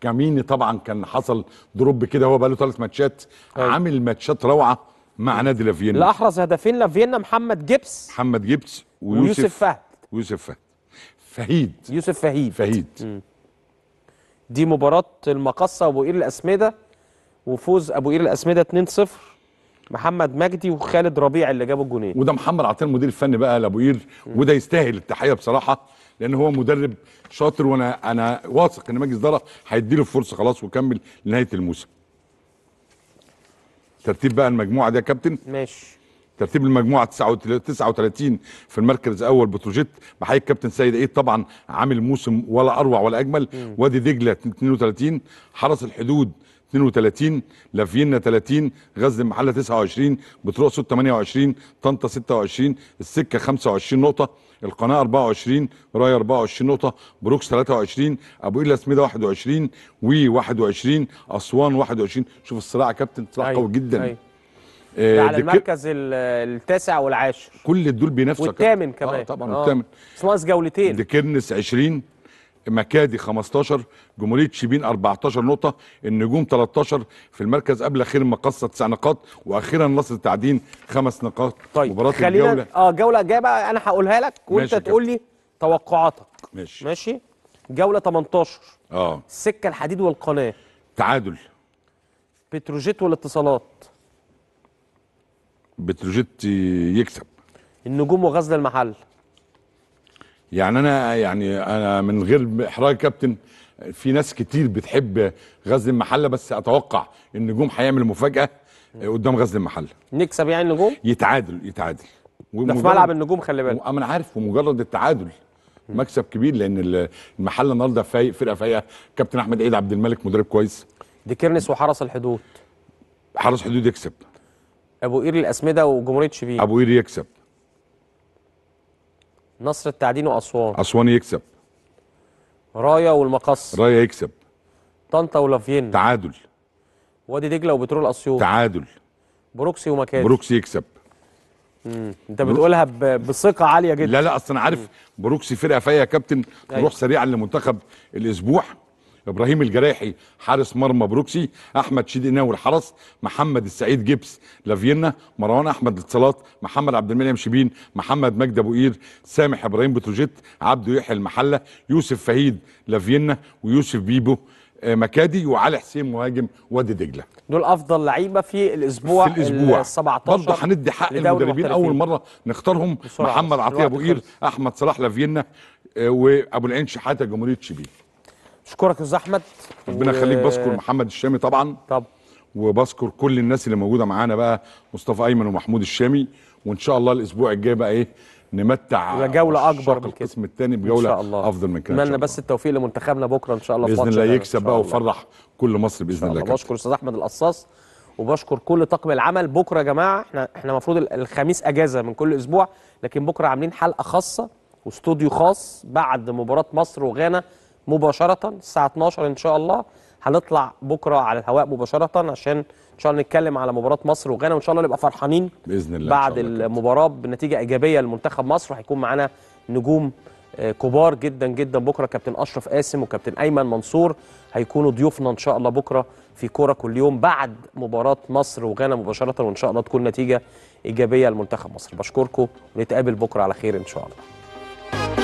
كاميني طبعا كان حصل دروب كده هو بقى له ثلاث ماتشات أيوة. عامل ماتشات روعه مع نادي لافيينا الاحرز هدفين لافيينا محمد جبس محمد جبس ويوسف ويوسف فهد ويوسف فهد فهيد يوسف فهيد فهيد دي مباراه المقصه وابو قير الاسمده وفوز ابو قير الاسمده 2-0 محمد مجدي وخالد ربيع اللي جابوا الجونين وده محمد عطيه المدير الفني بقى لابو قير وده يستاهل التحيه بصراحه لان هو مدرب شاطر وانا انا واثق ان مجلس اداره له الفرصه خلاص وكمل لنهايه الموسم ترتيب بقى المجموعه دي يا كابتن ماشي ترتيب المجموعه 39 في المركز الاول بتروجيت بحيث كابتن سيد ايه طبعا عامل موسم ولا اروع ولا اجمل مم. وادي دجله 32 حرس الحدود 32 لافينا 30 غزل المحله 29 سوت 28 طنطا 26 السكه 25 نقطه القناه 24 راي 24 نقطه بروكس 23 ابو ايلا سميده 21 وي 21 اسوان 21 شوف الصراع يا كابتن صراع أيوة. قوي جدا أيوة. آه، على يعني المركز التاسع والعاشر كل دول بينافسوا والثامن كمان آه طبعا آه. بس ناقص جولتين ديكيرنس 20 مكادي 15 جمهوريه شبين 14 نقطه النجوم 13 في المركز قبل اخير مقصه 9 نقاط واخيرا نصر التعدين خمس نقاط طيب مباراه خلينا الجوله اه الجوله الجايه بقى انا هقولها لك وانت تقول لي توقعاتك ماشي ماشي جوله 18 اه السكه الحديد والقناه تعادل بتروجيت والاتصالات بتروجيت يكسب النجوم وغزل المحل يعني انا يعني انا من غير احراج كابتن في ناس كتير بتحب غزل المحله بس اتوقع ان نجوم هيعمل مفاجاه قدام غزل المحله نكسب يعني نجوم يتعادل يتعادل ده في ملعب النجوم خلي بالك انا عارف ومجرد التعادل مكسب كبير لان المحله النهارده فايق فرقه فايقه كابتن احمد عيد عبد الملك مدرب كويس دي كيرنس وحرس الحدود حرس الحدود يكسب ابو قير الاسمده وجمهوريه شبين ابو قير يكسب نصر التعدين واسوان اسوان يكسب رايا والمقص رايا يكسب طنطا ولافيين تعادل وادي دجله وبترول اسيوط تعادل بروكسي ومكادي بروكسي يكسب مم. انت بتقولها بثقه عاليه جدا لا لا اصل انا عارف بروكسي فرقه فيها يا كابتن أيوة. روح سريعا لمنتخب الاسبوع ابراهيم الجراحي حارس مرمى بروكسي احمد شيدي ناور حرس محمد السعيد جبس لافينا مروان احمد الاتصالات محمد عبد المنعم شبين محمد مجدي ابو قير سامح ابراهيم بتروجيت عبده يحيى المحله يوسف فهيد لافينا ويوسف بيبو آه، مكادي وعلي حسين مهاجم وادي دجله دول افضل لعيبه في الاسبوع في الاسبوع ال 17 برضه هندي حق المدربين اول مره نختارهم محمد عطيه ابو قير احمد صلاح لافينا آه، وابو العين شحاته جمهوريه شبين اشكرك يا استاذ احمد ربنا يخليك و... بشكر محمد الشامي طبعا طب وبشكر كل الناس اللي موجوده معانا بقى مصطفى ايمن ومحمود الشامي وان شاء الله الاسبوع الجاي بقى ايه نمتع جوله اكبر من القسم الثاني بجوله إن شاء الله. افضل من كده اتمنى بس التوفيق لمنتخبنا بكره ان شاء الله باذن الله يعني. يكسب بقى ويفرح كل مصر باذن الله بشكر استاذ احمد القصاص وبشكر كل طاقم العمل بكره يا جماعه احنا احنا المفروض الخميس اجازه من كل اسبوع لكن بكره عاملين حلقه خاصه واستوديو خاص بعد مباراه مصر وغانا مباشرة الساعة 12 إن شاء الله هنطلع بكرة على الهواء مباشرة عشان إن شاء الله نتكلم على مباراة مصر وغانا وإن شاء الله نبقى فرحانين بإذن الله بعد المباراة بنتيجة إيجابية لمنتخب مصر هيكون معانا نجوم آه، كبار جدا جدا بكرة كابتن أشرف قاسم وكابتن أيمن منصور هيكونوا ضيوفنا إن شاء الله بكرة في كورة كل يوم بعد مباراة مصر وغانا مباشرة وإن شاء الله تكون نتيجة إيجابية لمنتخب مصر بشكركم ونتقابل بكرة على خير إن شاء الله